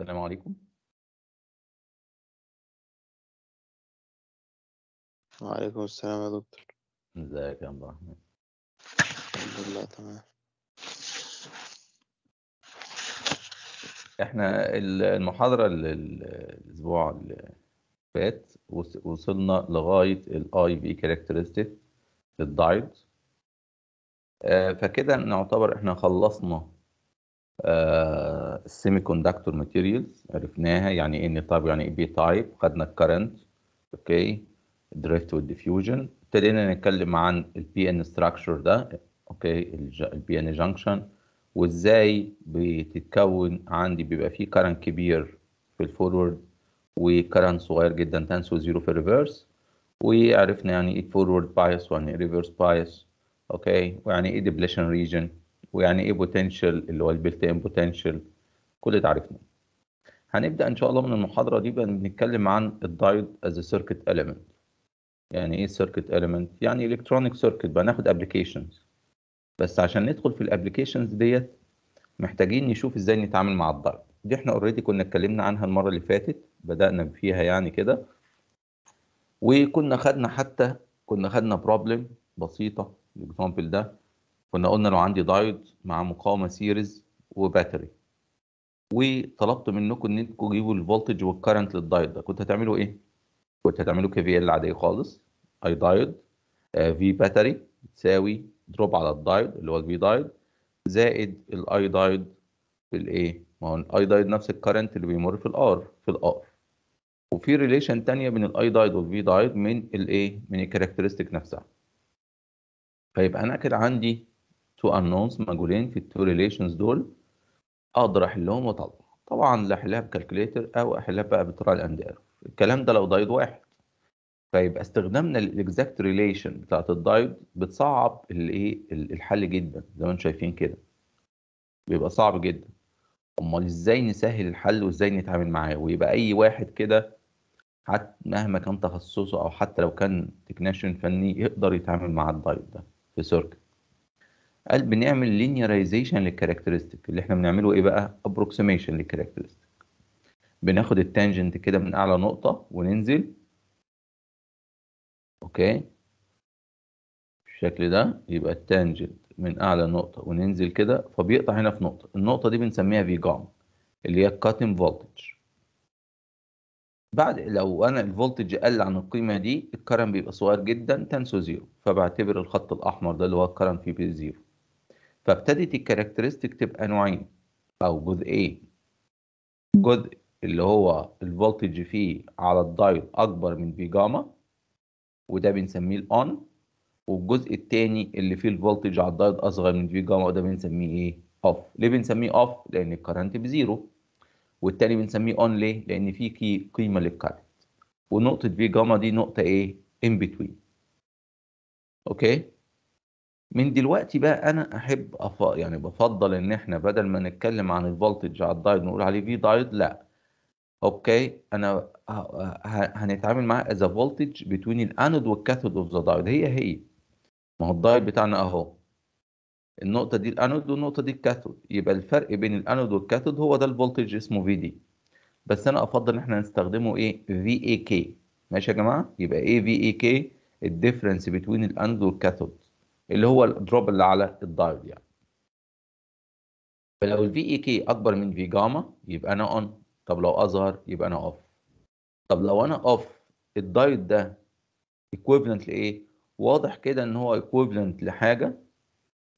السلام عليكم وعليكم السلام يا دكتور ازيك يا عبد الرحمن الحمد لله تمام احنا المحاضرة الأسبوع اللي فات وصلنا لغاية الاي في كاركترستيك للدايت الدايت آه، فكده نعتبر احنا خلصنا السيمي كوندكتور ماتيريالز عرفناها يعني ان تايب يعني ايه بي تايب خدنا الكرنت اوكي دريفت والديفيوجن ابتدينا نتكلم عن البي ان ستراكشر ده اوكي البي ان جانكشن وازاي بتتكون عندي بيبقى فيه كرنت كبير في الفورورد وكرنت صغير جدا تنسو زيرو في الريفرس وعرفنا يعني ايه فورورد بايس ويعني ايه ريفرس بايس اوكي ويعني ايه ديبليشن ريجن ويعني ايه بوتنشال اللي هو البيلت ان بوتنشال كل ده عرفناه هنبدا ان شاء الله من المحاضره دي بنتكلم عن الدايود از سيركت اليمنت يعني ايه سيركت اليمنت يعني الكترونيك سيركت بناخد ابلكيشنز بس عشان ندخل في الابلكيشنز ديت محتاجين نشوف ازاي نتعامل مع الدايود دي احنا اوريدي كنا اتكلمنا عنها المره اللي فاتت بدانا فيها يعني كده وكنا خدنا حتى كنا خدنا بروبلم بسيطه الاكزامبل ده كنا قلنا لو عندي دايود مع مقاومه سيريز وباتري وطلبت منكم ان انتم تجيبوا الفولتج والكرنت للدايود ده كنت هتعملوا ايه؟ كنت هتعملوا كي في ال عاديه خالص اي دايود في باتري تساوي دروب على الدايود اللي هو الفي دايود زائد الاي دايود بالايه؟ ما هو الاي دايود نفس الكرنت اللي بيمر في الار في الار وفي ريليشن ثانيه بين الاي دايت والفي دايت من الايه؟ من الكاركترستيك نفسها. فيبقى انا كده عندي تو انونس مجهولين في التو ريليشنز دول اقدر احلهم واطلع طبعا لا احلها بكالكوليتر او احلها بقى بتراي اند ايرور الكلام ده لو دايد واحد فيبقى استخدامنا للاكزاكت ريليشن بتاعت الدايد بتصعب الايه الحل جدا زي ما انتم شايفين كده بيبقى صعب جدا امال ازاي نسهل الحل وازاي نتعامل معاه ويبقى اي واحد كده حتى مهما كان تخصصه او حتى لو كان تكنيشن فني يقدر يتعامل مع الدايت ده في سيركت قال بنعمل لينيرايزيشن للكاركترستيك اللي احنا بنعمله ايه بقى ابروكسيميشن للكاركترستيك بناخد التانجنت كده من اعلى نقطه وننزل اوكي بالشكل ده يبقى التانجنت من اعلى نقطه وننزل كده فبيقطع هنا في نقطه النقطه دي بنسميها في جام اللي هي الكاتن فولتج بعد لو انا الفولتج قل عن القيمه دي الكرن بيبقى صغير جدا تنسو زيرو فبعتبر الخط الاحمر ده اللي هو الكرنت فيه زيرو فابتدت الكاركترستيك تبقى نوعين او جزئين جزء اللي هو الفولتج فيه على الدايل اكبر من جاما وده بنسميه الاون والجزء الثاني اللي فيه الفولتج على الدايل اصغر من جاما وده بنسميه ايه اوف ليه بنسميه اوف لان الكرنت بزيرو والتاني بنسميه اون ليه لان في كي قيمه للكرنت ونقطه جاما دي نقطه ايه ان بتوين اوكي من دلوقتي بقى انا احب أف... يعني بفضل ان احنا بدل ما نتكلم عن الفولتج على الدايد نقول عليه في دايد لا اوكي انا ه... هنتعامل معاه از فولتج بتوين الانود والكاثود اوف ذا دايد هي هي ما هو الدايد بتاعنا اهو النقطه دي الانود والنقطه دي الكاثود يبقى الفرق بين الانود والكاثود هو ده الفولتج اسمه في دي بس انا افضل ان احنا نستخدمه ايه في اي كي ماشي يا جماعه يبقى ايه في اي كي الديفرنس بتوين الانود والكاثود اللي هو الدروب اللي على الدايود يعني فلو الفي اي كي e اكبر من في جاما يبقى انا اون طب لو اظهر يبقى انا اوف طب لو انا اوف الدايود ده ايكويفالنت لايه واضح كده ان هو ايكويفالنت لحاجه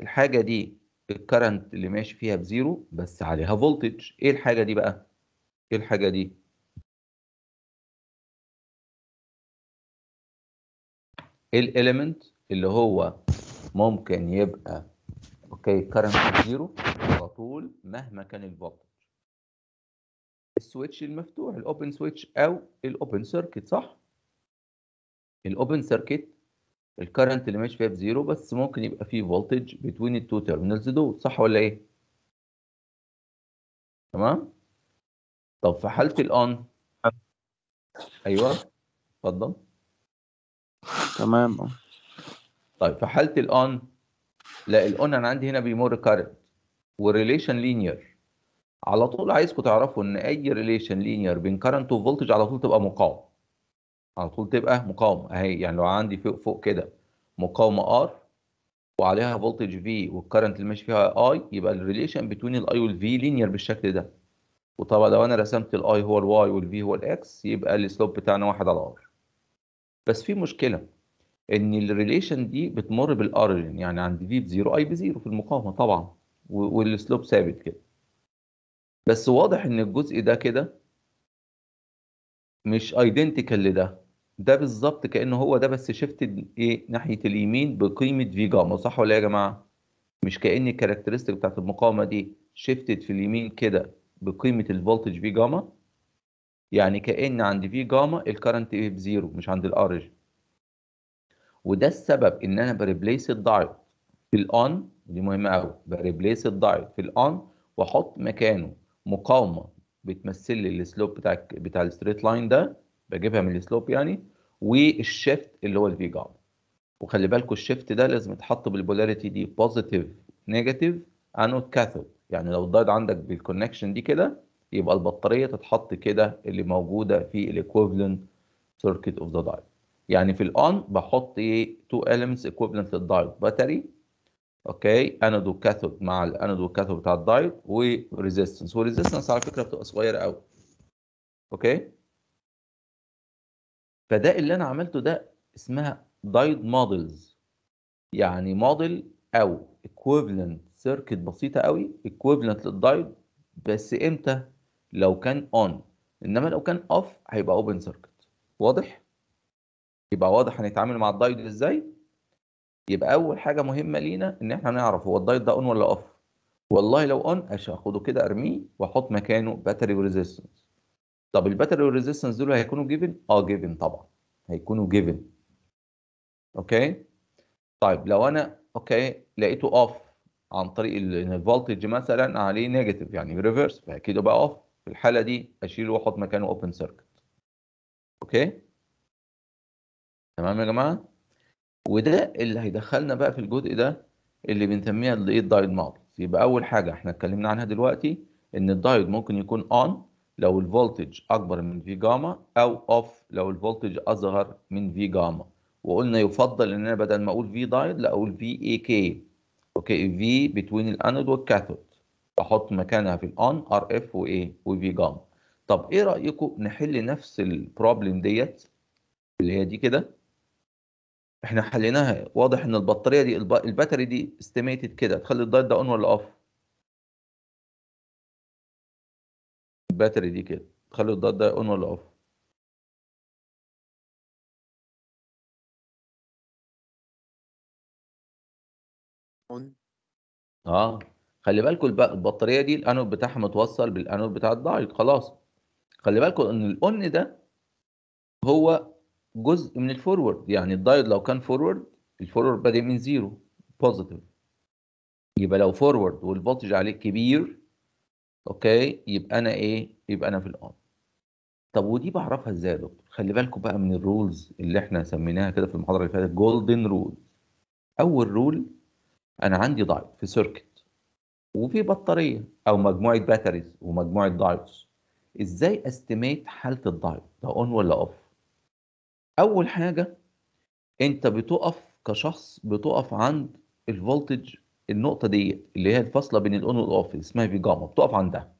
الحاجه دي الكرنت اللي ماشي فيها بزيرو بس عليها فولتج ايه الحاجه دي بقى ايه الحاجه دي الاليمنت اللي هو ممكن يبقى اوكي كرنت زيرو على طول مهما كان الفولتج السويتش المفتوح الاوبن سويتش او الاوبن سيركت صح الاوبن سيركت الكرنت اللي ماشي فيها بزيرو بس ممكن يبقى فيه فولتج بين التو تيرمينالز دول صح ولا ايه تمام طب في حاله الاون ايوه اتفضل تمام طيب في حاله الاون لا الاون انا عندي هنا بيمر كارنت والريليشن لينير على طول عايزكم تعرفوا ان اي ريليشن لينير بين كارنت وفولتج على طول تبقى مقاومه على طول تبقى مقاومه اهي يعني لو عندي فوق فوق كده مقاومه ار وعليها فولتج في والكرنت اللي ماشي فيها اي يبقى الريليشن بتوين الاي والفي لينير بالشكل ده وطبعا لو انا رسمت الاي هو الواي والفي هو الاكس يبقى السلوب بتاعنا واحد على ار بس في مشكله ان الريليشن دي بتمر بالاوريجن يعني عند دي بزيرو اي بزيرو في المقاومه طبعا والسلوب ثابت كده بس واضح ان الجزء ده كده مش ايدنتيكال لده ده بالظبط كانه هو ده بس شيفتد ايه ناحيه اليمين بقيمه في جاما صح ولا إيه يا جماعه مش كان الكاركترستيك بتاعت المقاومه دي شيفتد في اليمين كده بقيمه الفولتج في جاما يعني كان عند في جاما الكرنت ايه بزيرو مش عند الارج وده السبب ان انا بريبليس الدايت في الاون دي مهمه قوي بريبليس الدايت في الاون واحط مكانه مقاومه بتمثل لي السلوب بتاع بتاع الستريت لاين ده بجيبها من السلوب يعني والشيفت اللي هو الفي جاب وخلي بالكم الشيفت ده لازم يتحط بالبولاريتي دي بوزيتيف نيجاتيف انود كاثود يعني لو الدايت عندك بالكونكشن دي كده يبقى البطاريه تتحط كده اللي موجوده في الايكوفلنت سيركت اوف ذا دايت يعني في الاون بحط ايه تو اليمنتس equivalent للدايود باتري اوكي انودو وكاثود مع الانود والكاثود بتاع الدايود وريزيستنس والريزيستنس على فكره بتبقى صغيره قوي اوكي فده اللي انا عملته ده اسمها دايد مودلز يعني موديل او equivalent سيركت بسيطه قوي equivalent للدايد بس امتى لو كان اون انما لو كان اوف هيبقى اوبن سيركت واضح يبقى واضح هنتعامل مع الدايد ازاي يبقى اول حاجه مهمه لينا ان احنا نعرف هو الدايت ده اون ولا اوف والله لو اون هاخده كده ارميه واحط مكانه باتري وريزيستنس طب الباتري وريزيستنس دول هيكونوا جيفن اه جيفن طبعا هيكونوا جيفن اوكي طيب لو انا اوكي لقيته اوف عن طريق الفولتج مثلا عليه نيجاتيف يعني ريفرس فاكيد بقى اوف في الحاله دي اشيله واحط مكانه اوبن سيركت اوكي تمام يا جماعه وده اللي هيدخلنا بقى في الجزء ده اللي بنسميها الايه الدايد ماوس يبقى اول حاجه احنا اتكلمنا عنها دلوقتي ان الدايد ممكن يكون اون لو الفولتج اكبر من في جاما او اوف لو الفولتج اصغر من في جاما وقلنا يفضل ان انا بدل ما اقول في دايد لا اقول في اي كي اوكي في بتوين الانود والكاثود احط مكانها في الاون ار اف وايه وفي جاما طب ايه رايكم نحل نفس البروبلم ديت اللي هي دي كده احنا حليناها واضح ان البطاريه دي الباتري دي استيميتد كده تخلي الدايت ده اون ولا اوف الباتري دي كده تخلي الدايت ده اون ولا اوف اون اه خلي بالكم البطاريه دي الانود بتاعها متوصل بالانود بتاع الدايت خلاص خلي بالكم ان الاون ده هو جزء من الفورورد يعني الدايود لو كان فورورد الفورورد بادئ من زيرو بوزيتيف يبقى لو فورورد والفولتج عليه كبير اوكي يبقى انا ايه يبقى انا في الاون طب ودي بعرفها ازاي يا دكتور خلي بالكم بقى من الرولز اللي احنا سميناها كده في المحاضره اللي فاتت جولدن رول اول رول انا عندي دايت في سيركت وفي بطاريه او مجموعه باتريز ومجموعه دايتس ازاي استيميت حاله الدايت ده اون ولا اوف أول حاجة أنت بتُقف كشخص بتُقف عند الفولتج النقطة دي اللي هي الفاصلة بين الاون والاوف اسمها في جاما، بتُقف عندها.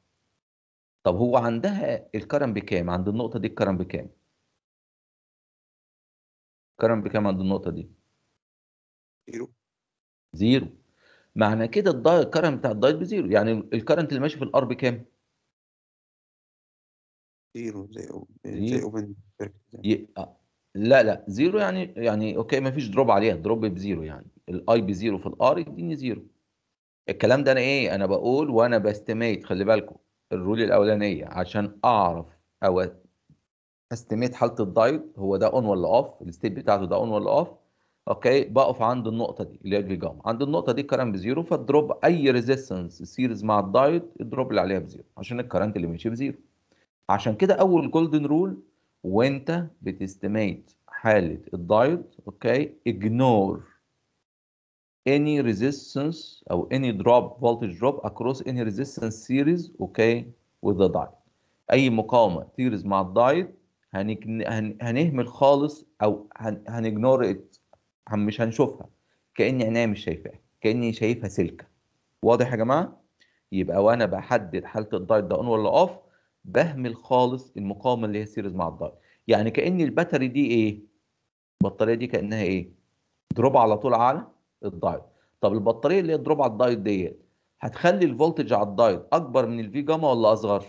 طب هو عندها الكرم بكام؟ عند النقطة دي الكرم بكام؟ الكرم بكام عند النقطة دي؟ زيرو زيرو معنى كده الدا الكرم بتاع الدايت بزيرو يعني الكرنت اللي ماشي في الار بكام؟ زيرو زي زي لا لا زيرو يعني يعني اوكي ما فيش دروب عليها دروب بزيرو يعني الاي بزيرو في الار يديني زيرو الكلام ده انا ايه انا بقول وانا بستيميت خلي بالكم الرول الاولانيه عشان اعرف او استيميت حاله الدايت هو ده اون ولا اوف الستيت بتاعته ده اون ولا اوف اوكي بقف عند النقطه دي اللي هي الجام عند النقطه دي الكرنت بزيرو فالدروب اي ريزيستنس سيريز مع الدايت الدروب اللي عليها بزيرو عشان الكرنت اللي ماشي بزيرو عشان كده اول جولدن رول وانت بتستميت حاله الدايت اوكي اجنور any resistance او any drop voltage drop across any resistance series اوكي with the diet اي مقاومه سيريز مع الدايت هنهمل خالص او هنجنور مش هنشوفها كاني عينيا مش شايفاها كاني شايفها سلكه واضح يا جماعه يبقى وانا بحدد حاله الدايت ده اون ولا اوف بهمل خالص المقاومه اللي هي سيريز مع الضغط يعني كان الباتري دي ايه البطاريه دي كانها ايه دروب على طول على الدايت طب البطاريه اللي هي دروب على الدايت ديت هتخلي الفولتج على الدايت اكبر من الفي جاما ولا اصغر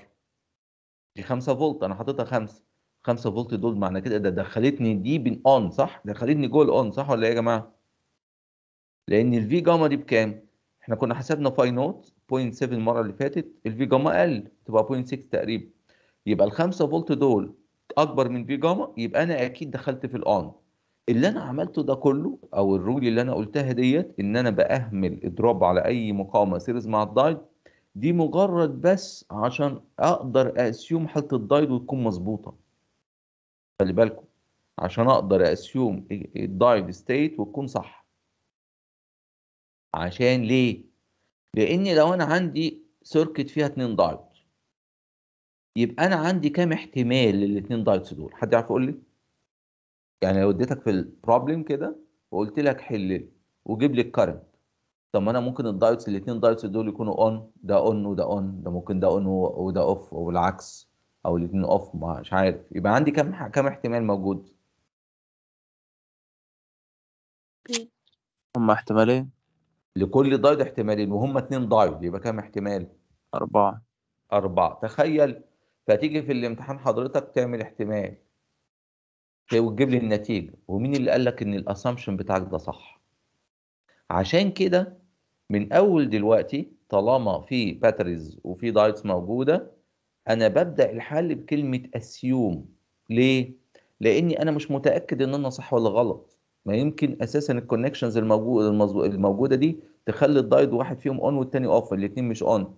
دي 5 فولت انا حاططها 5 5 فولت دول معنى كده ده دخلتني دي بين اون صح دخلتني جول اون صح ولا ايه يا جماعه لان الفي جاما دي بكام احنا كنا حسبنا باي نوت 0.7 المره اللي فاتت الفي جاما اقل تبقى 0.6 تقريبا يبقى ال 5 فولت دول اكبر من في جاما يبقى انا اكيد دخلت في الان اللي انا عملته ده كله او الرول اللي انا قلتها ديت ان انا باهمل اضراب على اي مقاومه سيريز مع الدايد دي مجرد بس عشان اقدر اسيوم حاله الدايد وتكون مظبوطه خلي بالكم عشان اقدر اسيوم الدايد ستيت وتكون صح عشان ليه؟ لأن لو أنا عندي سيركت فيها اتنين دايت يبقى أنا عندي كام احتمال للاتنين دايتس دول؟ حد يعرف يقول لي؟ يعني لو اديتك في البروبلم كده وقلت لك حل وجيب لي الكرنت طب ما انا ممكن الدايتس الاتنين دايتس دول يكونوا اون ده اون وده اون ده ممكن ده اون وده اوف او العكس او الاتنين اوف مش عارف يبقى عندي كام كام احتمال موجود؟ هما احتمالين لكل ضايد احتمالين وهم اتنين ضايد يبقى كام احتمال؟ أربعة أربعة تخيل فتيجي في الامتحان حضرتك تعمل احتمال وتجيب لي النتيجة ومين اللي قال لك إن الأسامبشن بتاعك ده صح؟ عشان كده من أول دلوقتي طالما في باتريز وفي دايتس موجودة أنا ببدأ الحل بكلمة أسيوم ليه؟ لأني أنا مش متأكد إن أنا صح ولا غلط ما يمكن اساسا الكونكشنز الموجوده دي تخلي الدايد واحد فيهم اون والتاني اوف الاثنين مش اون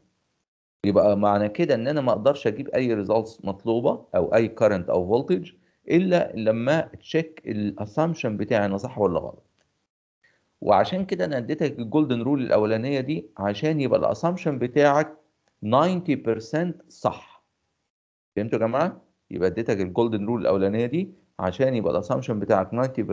يبقى معنى كده ان انا ما اقدرش اجيب اي ريزلتس مطلوبه او اي كارنت او فولتج الا لما تشيك الاسامشن بتاعي انا صح ولا غلط وعشان كده انا اديتك الجولدن رول الاولانيه دي عشان يبقى الاسامشن بتاعك 90% صح فهمتوا يا جماعه يبقى اديتك الجولدن رول الاولانيه دي عشان يبقى الاسامشن بتاعك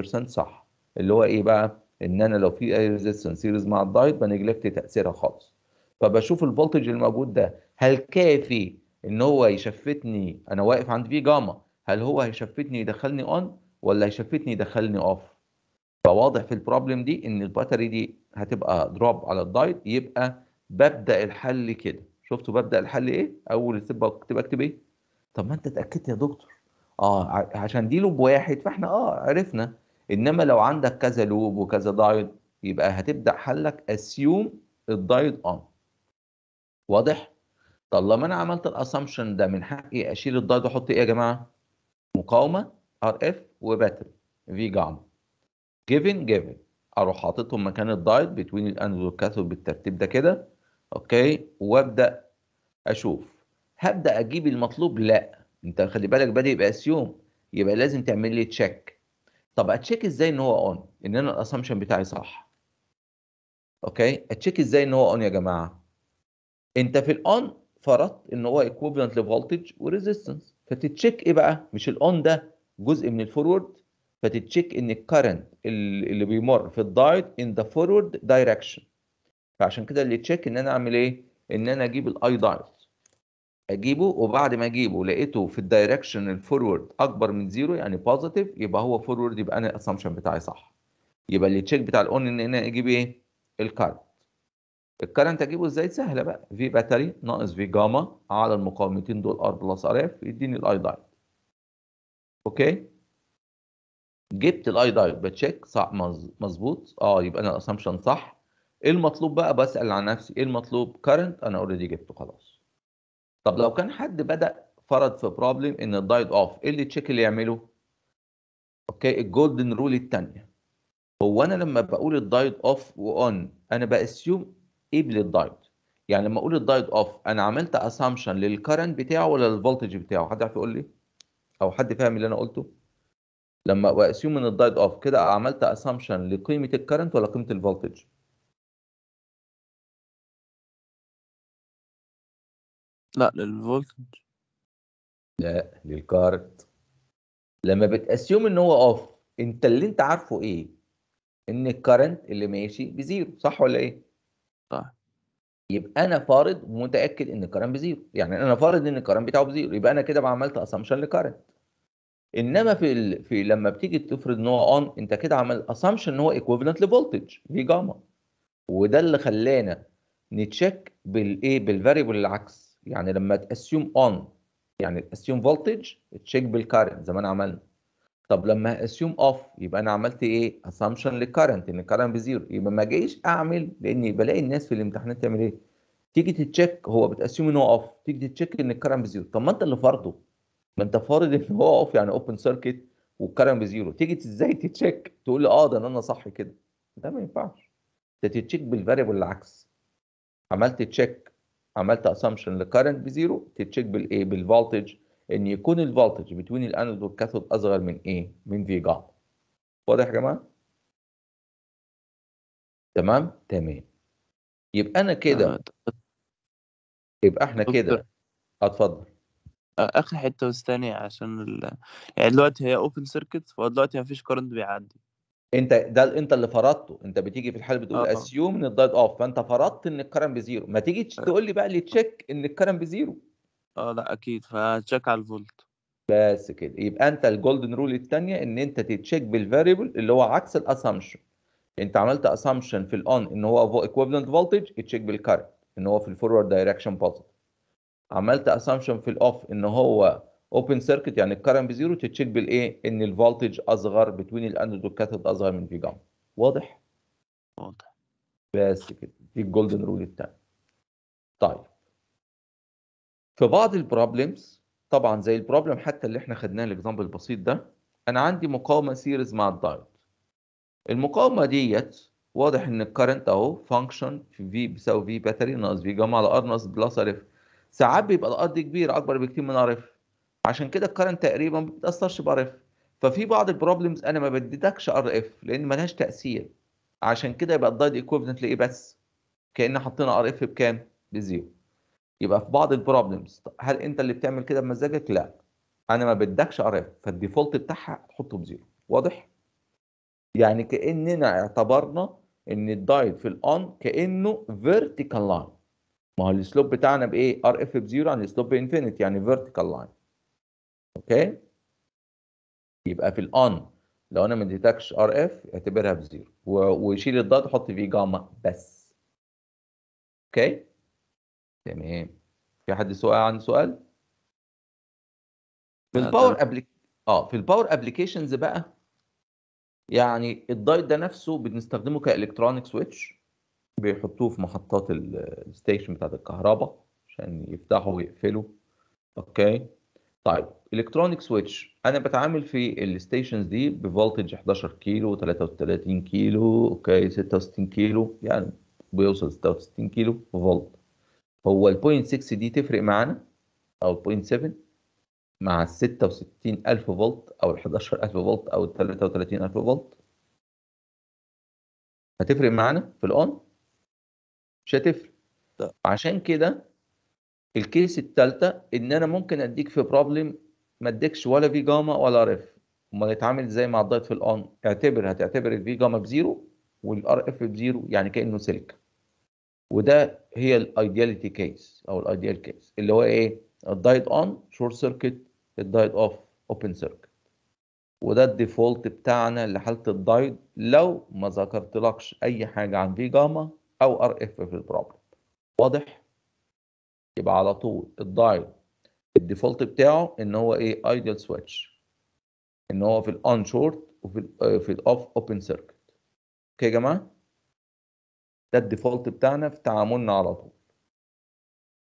90% صح اللي هو ايه بقى ان انا لو في اي ريزيستنس سيريز مع الدايت بنجلكت تاثيرها خالص فبشوف الفولتج الموجود ده هل كافي ان هو يشفتني انا واقف عند في جاما هل هو هيشفتني يدخلني اون ولا هيشفتني يدخلني اوف فواضح في البروبلم دي ان الباتري دي هتبقى دروب على الدايت يبقى ببدا الحل كده شفتوا ببدا الحل ايه اول تبقى بكتب ايه طب ما انت اتاكدت يا دكتور اه عشان دي لوب واحد فاحنا اه عرفنا انما لو عندك كذا لوب وكذا دايت يبقى هتبدا حلك اسيوم الدايت اون آه. واضح طالما انا عملت الاسامبشن ده من حقي اشيل الدايت واحط ايه يا جماعه مقاومه ار اف وباتري في جاما جيفن جيفن اروح حاططهم مكان الدايت بتوين الانود والكاثود بالترتيب ده كده اوكي وابدا اشوف هبدا اجيب المطلوب لا انت خلي بالك بادئ يبقى اسيوم يبقى لازم تعمل لي تشيك طب اتشيك ازاي ان هو اون ان انا الاسامبشن بتاعي صح اوكي اتشيك ازاي ان هو اون يا جماعه انت في الاون فرضت ان هو ايكويفالنت لفولتج وريزيستنس فتتشيك ايه بقى مش الاون ده جزء من الفورورد فتتشيك ان الكرنت اللي بيمر في الدايت ان ذا فورورد دايركشن فعشان كده اللي تشيك ان انا اعمل ايه ان انا اجيب الاي دايت اجيبه وبعد ما اجيبه لقيته في الدايركشن الفورورد اكبر من زيرو يعني بوزيتيف يبقى هو فورورد يبقى انا الاسامبشن بتاعي صح يبقى اللي تشيك بتاع الاون ان انا اجيب ايه الكارنت الكارنت اجيبه ازاي سهله بقى في باتري ناقص في جاما على المقاومتين دول ار بلس ار اف يديني الاي دايت اوكي جبت الاي دايت بتشيك صح مظبوط اه يبقى انا الاسامبشن صح ايه المطلوب بقى بسال عن نفسي ايه المطلوب كارنت انا اوريدي جبته خلاص طب لو كان حد بدا فرض في بروبلم ان الدايت اوف ايه اللي تشيك اللي يعمله اوكي الجولدن رول الثانيه هو انا لما بقول الدايت اوف واون انا باسيوم ايه للدايت يعني لما اقول الدايت اوف انا عملت اسامبشن للكرنت بتاعه ولا للفولتج بتاعه حد عارف يقول لي او حد فاهم اللي انا قلته لما واسيوم ان الدايت اوف كده عملت اسامبشن لقيمه الكرنت ولا قيمه الفولتج لا للفولتج لا للكارت لما بتاسيوم ان هو اوف انت اللي انت عارفه ايه ان الكارنت اللي ماشي بزيرو صح ولا ايه صح يبقى انا فارض ومتاكد ان الكارنت بزيرو يعني انا فارض ان الكارنت بتاعه بزيرو يبقى انا كده عملت اسامبشن للكارنت انما في ال... في لما بتيجي تفرض ان هو اون انت كده عمل اسامبشن ان هو ايكويفالنت لفولتج في جاما وده اللي خلانا نتشيك بالايه بالفاريبل العكس يعني لما تاسيوم اون يعني تاسيوم فولتج تشيك بالكارنت زي ما انا عملنا طب لما اسيوم اوف يبقى انا عملت ايه اسامبشن للكارنت ان الكارنت بزيرو يبقى ما جايش اعمل لاني بلاقي الناس في الامتحانات تعمل ايه تيجي تتشيك هو بتاسيوم ان هو اوف تيجي تتشيك ان الكارنت بزيرو طب ما انت اللي فرضه ما انت فارض ان هو اوف يعني اوبن سيركت والكارنت بزيرو تيجي ازاي تتشيك تقول لي اه ده انا صح كده ده ما ينفعش انت تتشيك بالفاريبل العكس عملت تشيك عملت اسامبشن لكرنت بزيرو تتشيك بالايه بالفولتج ان يكون الفولتج بتوين الانود والكاثود اصغر من ايه من في جاد واضح يا جماعه تمام تمام يبقى انا كده يبقى احنا كده اتفضل اخر حته واستني عشان ال... يعني دلوقتي هي اوبن سيركت فدلوقتي مفيش كرنت بيعدي انت ده انت اللي فرضته انت بتيجي في الحاله بتقول آه. اسيوم ان الدايت اوف آه، فانت فرضت ان الكرم بزيرو ما تيجي آه. تقول لي بقى اللي تشيك ان الكرم بزيرو اه لا اكيد فهتشيك على الفولت بس كده يبقى انت الجولدن رول الثانيه ان انت تتشيك بالفاريبل اللي هو عكس الاسامبشن انت عملت اسامبشن في الاون ان هو ايكويفالنت فولتج تشيك بالكرنت ان هو في الفورورد دايركشن بوزيتيف عملت اسامبشن في الاوف ان هو اوبن سيركت يعني الكرنت بزيرو تتشيك بالايه ان الفولتج اصغر بتوين الانود والكاثود اصغر من في جام واضح واضح بس كده دي الجولدن رول الثانيه طيب في بعض البروبلمز طبعا زي البروبلم حتى اللي احنا خدناه الاكزامبل البسيط ده انا عندي مقاومه سيريز مع الدايت المقاومه ديت واضح ان الكرنت اهو فانكشن في في بيساوي في باتري ناقص في جام على ار ناقص بلس ار اف ساعات بيبقى الار دي كبير اكبر بكتير من ار اف عشان كده الكرنت تقريبا ما بتاثرش بار اف ففي بعض البروبلمز انا ما بديتكش ار اف لان ملهاش تاثير عشان كده يبقى الدايد ايكوفنت لايه بس كان حطينا ار اف بكام بزيرو يبقى في بعض البروبلمز هل انت اللي بتعمل كده بمزاجك لا انا ما بديكش ار اف فالديفولت بتاعها تحطه بزيرو واضح يعني كاننا اعتبرنا ان الدايت في الاون كانه فيرتيكال لاين ما هو السلوب بتاعنا بايه ار اف بزيرو عن السلوب بانفينيتي يعني فيرتيكال لاين اوكي يبقى في الان لو انا ما اديتكش ار اف اعتبرها بزيرو وشيل الضغط وحط في جاما بس اوكي تمام في حد سؤال عن سؤال في الباور ابليك اه في الباور ابلكيشنز بقى يعني الدايت ده نفسه بنستخدمه كالكترونيك سويتش بيحطوه في محطات الستيشن بتاعت الكهرباء عشان يفتحوا ويقفلوا اوكي طيب الكترونيك سويتش انا بتعامل في الستيشنز دي بفولتج 11 كيلو 33 كيلو اوكي 66 كيلو يعني بيوصل 66 كيلو فولت هو ال 6 دي تفرق معانا او البوينت 7 مع ال 66000 فولت او ال 11000 فولت او ال 33000 فولت هتفرق معانا في الاون مش هتفرق عشان كده الكيس الثالثه ان انا ممكن اديك في بروبلم ما اديكش ولا في جاما ولا ار اف امال هيتعامل ازاي مع الدايت في الان اعتبر هتعتبر الفي جاما بزيرو والار اف بزيرو يعني كانه سلك وده هي الايدياليتي كيس او الايديال كيس اللي هو ايه الدايت اون شورت سيركت الدايت اوف اوبن سيركت وده الديفولت بتاعنا لحاله الدايت لو ما ذكرتلكش اي حاجه عن في جاما او ار اف في البروبلم واضح يبقى على طول الدايل الديفولت بتاعه ان هو ايه ايدل سويتش ان هو في الاون شورت وفي آه، في الاوف اوبن سيركت اوكي يا جماعه ده الديفولت بتاعنا في تعاملنا على طول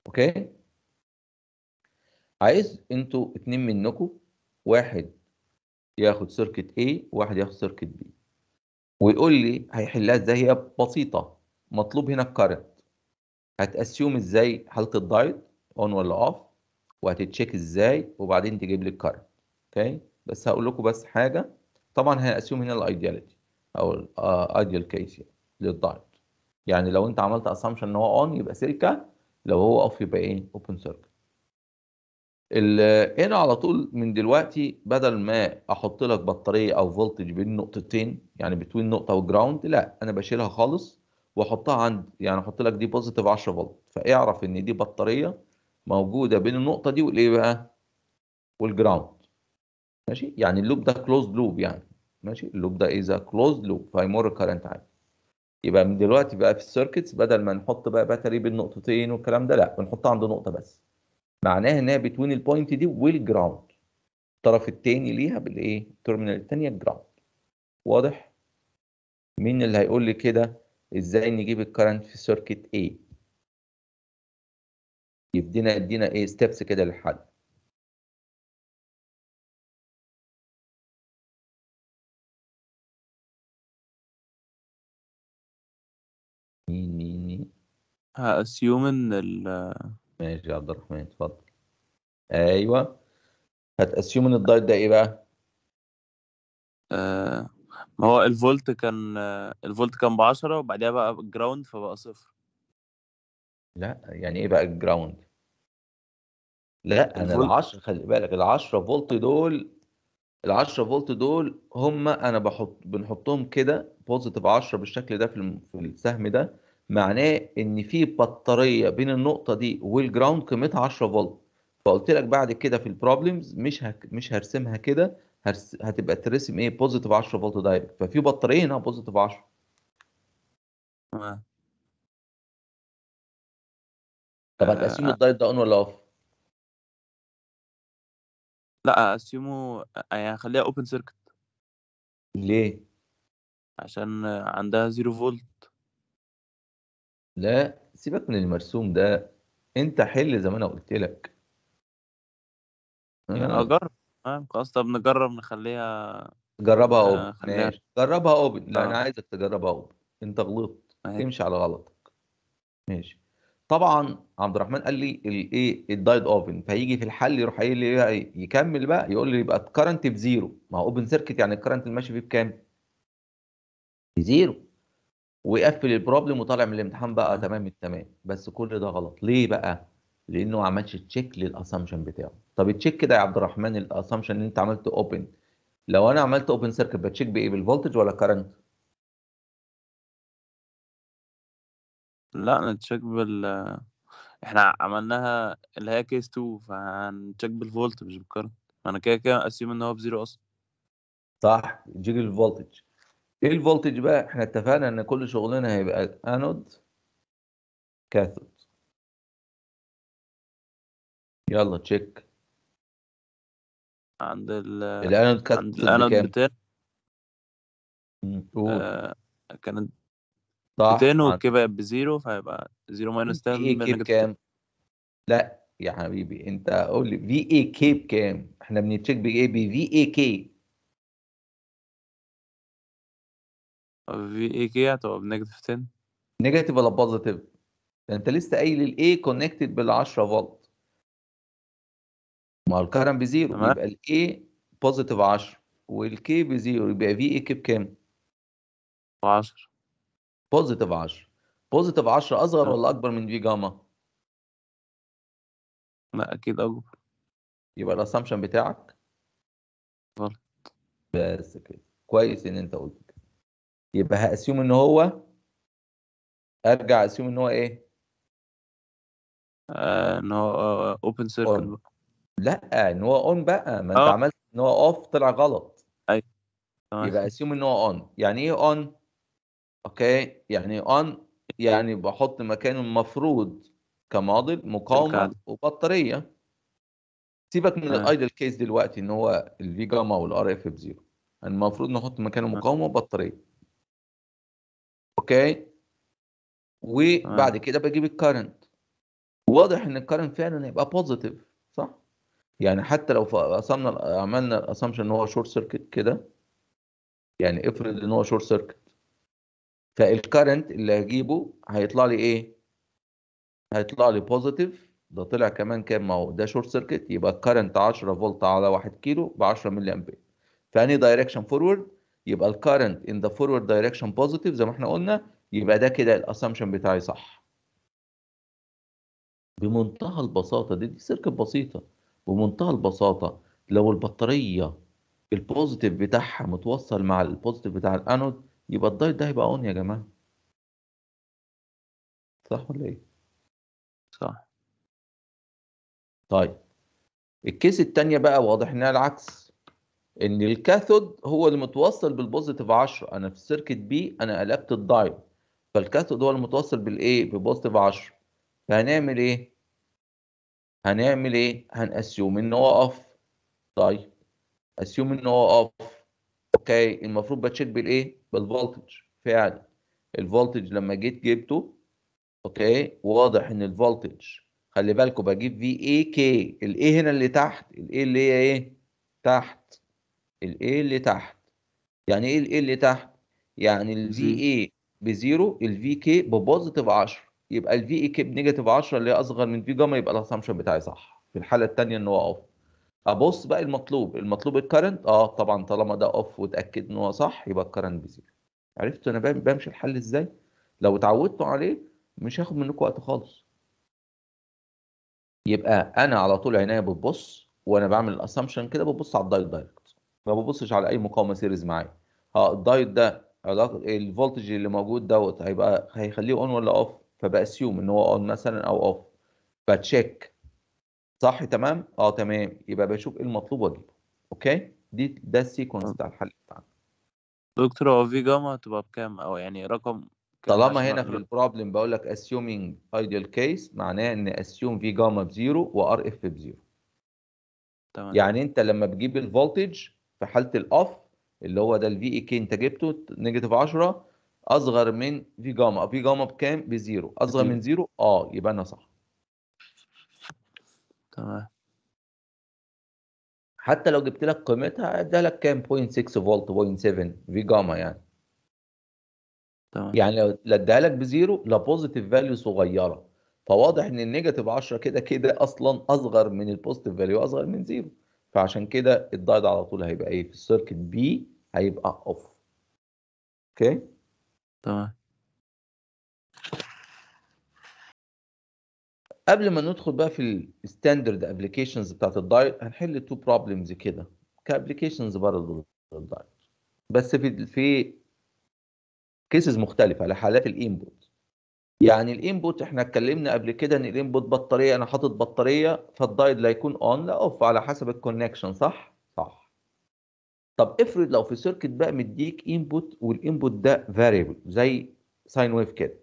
اوكي عايز انتوا اتنين منكم واحد ياخد سيركت A وواحد ياخد سيركت B ويقول لي هيحلها ازاي هي بسيطه مطلوب هنا الكارنت هتقسيهم ازاي حاله الدايت اون ولا اوف وهتتشيك ازاي وبعدين تجيب لي الكارت اوكي بس هقول لكم بس حاجه طبعا هنقسيهم هنا الايدياليتي او الايديال كيس آه يعني للدايت يعني لو انت عملت اسامبشن ان هو اون يبقى سلكه لو هو اوف يبقى ايه اوبن سيرك هنا على طول من دلوقتي بدل ما احط لك بطاريه او فولتج بين نقطتين يعني بتوين نقطه وجراوند لا انا بشيلها خالص واحطها عند يعني احط لك دي بوزيتيف 10 فولت فاعرف ان دي بطاريه موجوده بين النقطه دي والايه بقى والجراوند ماشي يعني اللوب ده كلوزد لوب يعني ماشي اللوب ده اذا كلوزد لوب فهيمر كارنت عادي يبقى من دلوقتي بقى في السيركتس بدل ما نحط بقى باتري بين نقطتين والكلام ده لا بنحطها عند نقطه بس معناها ان هي بتوين البوينت دي والجراوند الطرف الثاني ليها بالايه الترمينال الثانيه الجراوند واضح مين اللي هيقول لي كده ازاي نجيب الكرنت في سيركت A يدينا يدينا ايه ستيبس كده للحل مين مين مين هأسيوم ان ال ماشي يا عبد الرحمن اتفضل ايوه هتأسيوم ان الدايت ده ايه بقى؟ آه ما هو الفولت كان الفولت كان ب 10 وبعدها بقى الجراوند فبقى صفر لا يعني ايه بقى الجراوند لا انا ال 10 خلي بالك ال 10 فولت دول ال 10 فولت دول هم انا بحط بنحطهم كده بوزيتيف 10 بالشكل ده في, في السهم ده معناه ان في بطاريه بين النقطه دي والجراوند قيمتها 10 فولت فقلت لك بعد كده في البروبلمز مش هك... مش هرسمها كده هتبقى ترسم ايه بوزيتيف 10 فولت دايركت ففي بطاريه هنا بوزيتيف 10 تمام طب هتقسمه آه، آه. الدايت ده اون ولا اوف؟ لا اسيمو آه، يعني خليها اوبن سيركت ليه؟ عشان عندها زيرو فولت لا سيبك من المرسوم ده انت حل زي ما انا قلت لك يعني اجرب تمام خلاص طب نجرب نخليها جربها اوبن آه، ماشي جربها اوبن لا آه. انا عايزك تجربها اوبن انت غلطت تمشي على غلطك ماشي طبعا عبد الرحمن قال لي الايه الدايد اوبن فيجي في الحل يروح قايل لي إيه، يكمل بقى يقول لي يبقى الكرنت بزيرو ما هو اوبن سيركت يعني الكرنت اللي ماشي فيه بكام؟ بزيرو ويقفل البروبلم وطالع من الامتحان بقى تمام التمام بس كل ده غلط ليه بقى؟ لانه ما عملش تشيك للاسامبشن بتاعه طب التشيك ده يا عبد الرحمن الاسامبشن اللي انت عملت اوبن لو انا عملت اوبن سيركت بتشيك بايه بالفولتج ولا كارنت لا نتشيك بال احنا عملناها اللي هي كيس 2 فهنتشيك بالفولت مش بالكرنت انا كده كده اسيوم ان هو بزيرو اصلا صح يجيب الفولتج ايه الفولتج بقى احنا اتفقنا ان كل شغلنا هيبقى انود كاثود يلا تشيك عند ال الانود كانت عند الانود 200 آه كانت 200 والكي بقت بزيرو فهيبقى 0 ماينس 10 في كي بكام؟ لا يا حبيبي انت قول لي في اي كي بكام؟ احنا بنتشيك بايه؟ في اي كي في اي كي هتبقى بنيجاتيف 10 نيجاتيف ولا بوزيتيف؟ ده انت لسه قايل الاي كونكتد بال 10 فولت ما هو الكهرباء بزيرو تمام. يبقى الاي بوزيتيف 10 والكي بزيرو يبقى في اي كي بكام؟ 10 بوزيتيف 10 بوزيتيف 10 اصغر ولا اكبر من في جاما؟ لا اكيد اكبر يبقى الاسامشن بتاعك غلط بس كده كويس ان انت قلت كده يبقى هاسيوم ان هو ارجع اسيوم ان هو ايه؟ آه، ان هو اوبن آه، سيركل لا ان هو اون بقى ما انت آه. عملت ان هو اوف طلع غلط ايوه يبقى اسيوم ان هو اون يعني ايه اون اوكي يعني اون يعني بحط مكان المفروض كموديل مقاومه وبطاريه سيبك من الايدل كيس دلوقتي ان هو الفي جاما والار اف بزيرو المفروض نحط مكانه مقاومه وبطاريه اوكي وبعد كده بجيب الكارنت واضح ان الكارنت فعلا هيبقى بوزيتيف يعني حتى لو قسمنا عملنا الاسامبشن ان هو شورت سيركت كده يعني افرض ان هو شورت سيركت فالكرنت اللي هجيبه هيطلع لي ايه هيطلع لي بوزيتيف ده طلع كمان كام ما هو ده شورت سيركت يبقى الكرنت 10 فولت على 1 كيلو ب 10 ملي امبير فاني دايركشن فورورد يبقى الكرنت ان ذا فورورد دايركشن بوزيتيف زي ما احنا قلنا يبقى ده كده الاسامبشن بتاعي صح بمنتهى البساطه دي دي سيركت بسيطه بمنتهى البساطه لو البطاريه البوزيتيف بتاعها متوصل مع البوزيتيف بتاع الانود يبقى الدايت ده هيبقى اون يا جماعه صح ولا ايه صح طيب الكيس التانية بقى واضح انها العكس ان الكاثود هو اللي متوصل بالبوزيتيف 10 انا في السيركت بي انا قلبت الدايت فالكاثود هو المتوصل بالايه ببوزيتيف 10 فهنعمل ايه هنعمل ايه هنأسيوم ان هو اوف طيب اسيوم ان هو اوف اوكي المفروض بتشيك بالايه بالفولتج فعلا الفولتج لما جيت جبته اوكي واضح ان الفولتج خلي بالكم بجيب في اي كي الاي هنا اللي تحت الاي اللي هي ايه تحت الاي اللي تحت يعني ايه الاي اللي تحت يعني الفي اي بزيرو الفي كي ببوزيتيف 10 يبقى الفي اي كيب نيجاتيف 10 اللي هي اصغر من في جاما يبقى الاسامبشن بتاعي صح في الحاله الثانيه ان هو اوف ابص بقى المطلوب المطلوب الكرنت اه طبعا طالما ده اوف وتاكد ان هو صح يبقى الكرنت بزيرو عرفتوا انا بمشي الحل ازاي لو اتعودتوا عليه مش هاخد منكم وقت خالص يبقى انا على طول عينيا بتبص وانا بعمل الاسامبشن كده ببص على الدايت دايركت ما ببصش على اي مقاومه سيريز معايا اه الدايت ده الفولتج اللي موجود دوت هيبقى هيخليه اون ولا اوف فباسيوم ان هو اون مثلا او اوف فتشيك صح تمام اه تمام يبقى بشوف ايه المطلوب واجيبه اوكي دي ده السيكونس آه. بتاع الحل بتاعنا دكتور هو في جاما هتبقى بكام او يعني رقم طالما هنا في البروبلم بقول لك اسيومينج ايديال كيس معناه ان اسيوم في جاما بزيرو وار اف بزيرو تمام يعني انت لما بتجيب الفولتج في حاله الاوف اللي هو ده الفي اي كي انت جبته نيجاتيف 10 اصغر من في جاما في جاما بكام بزيرو اصغر من زيرو اه يبقى انا صح تمام حتى لو جبت لك قيمتها اديها لك كام 0.6 فولت 0.7 في جاما يعني تمام يعني لو اديها لك بزيرو لا بوزيتيف فاليو صغيره فواضح ان النيجاتيف 10 كده كده اصلا اصغر من البوزيتيف فاليو اصغر من زيرو فعشان كده الدايد على طول هيبقى ايه في السيركت بي هيبقى اوف اوكي okay. تمام قبل ما ندخل بقى في الستاندرد ابلكيشنز بتاعت الدايت هنحل تو بروبلمز كده كابلكيشنز برضه الدايت بس في في كيسز مختلفه على حالات الانبوت يعني الانبوت احنا اتكلمنا قبل كده ان الانبوت بطاريه انا حاطط بطاريه فالدايت لا يكون اون لا اوف على حسب الكونكشن صح طب افرض لو في سيركت بقى مديك انبوت والانبوت ده فاريبل زي ساين ويف كده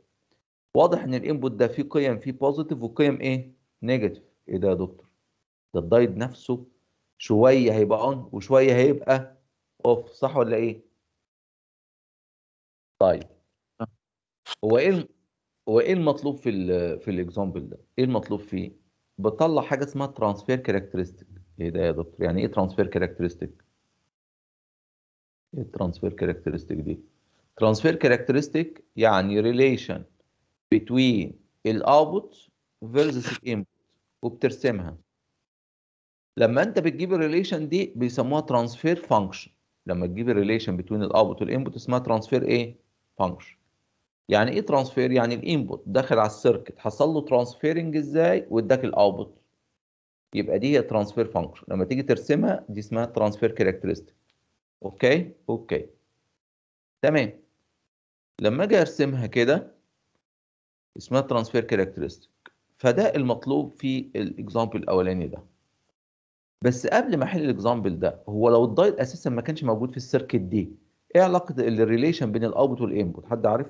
واضح ان الانبوت ده فيه قيم فيه بوزيتيف وقيم ايه نيجاتيف ايه ده يا دكتور ده الدايت نفسه شويه هيبقى اون وشويه هيبقى اوف صح ولا ايه طيب هو ايه هو ايه المطلوب في الـ في الاكزامبل ده ايه المطلوب فيه بطلع حاجه اسمها ترانسفير كاركترستيك ايه ده يا دكتور يعني ايه ترانسفير كاركترستيك الترانسفير كاركترستيك دي ترانسفير كاركترستيك يعني ريليشن between الاوتبوت فيرسس الانبوت وبترسمها لما انت بتجيب الريليشن دي بيسموها ترانسفير فانكشن لما تجيب الريليشن بين الاوتبوت والانبوت اسمها ترانسفير ايه فانكشن يعني ايه ترانسفير يعني الانبوت داخل على السيركت حصل له ترانسفيرنج ازاي واداك الاوتبوت يبقى دي هي ترانسفير فانكشن لما تيجي ترسمها دي اسمها ترانسفير كاركترستيك اوكي اوكي تمام لما اجي ارسمها كده اسمها ترانسفير كاركترستيك فده المطلوب في الاكزامبل الاولاني ده بس قبل ما احل الاكزامبل ده هو لو الدايت اساسا ما كانش موجود في السيركت دي ايه علاقه الريليشن بين الاوتبوت والانبوت حد عارف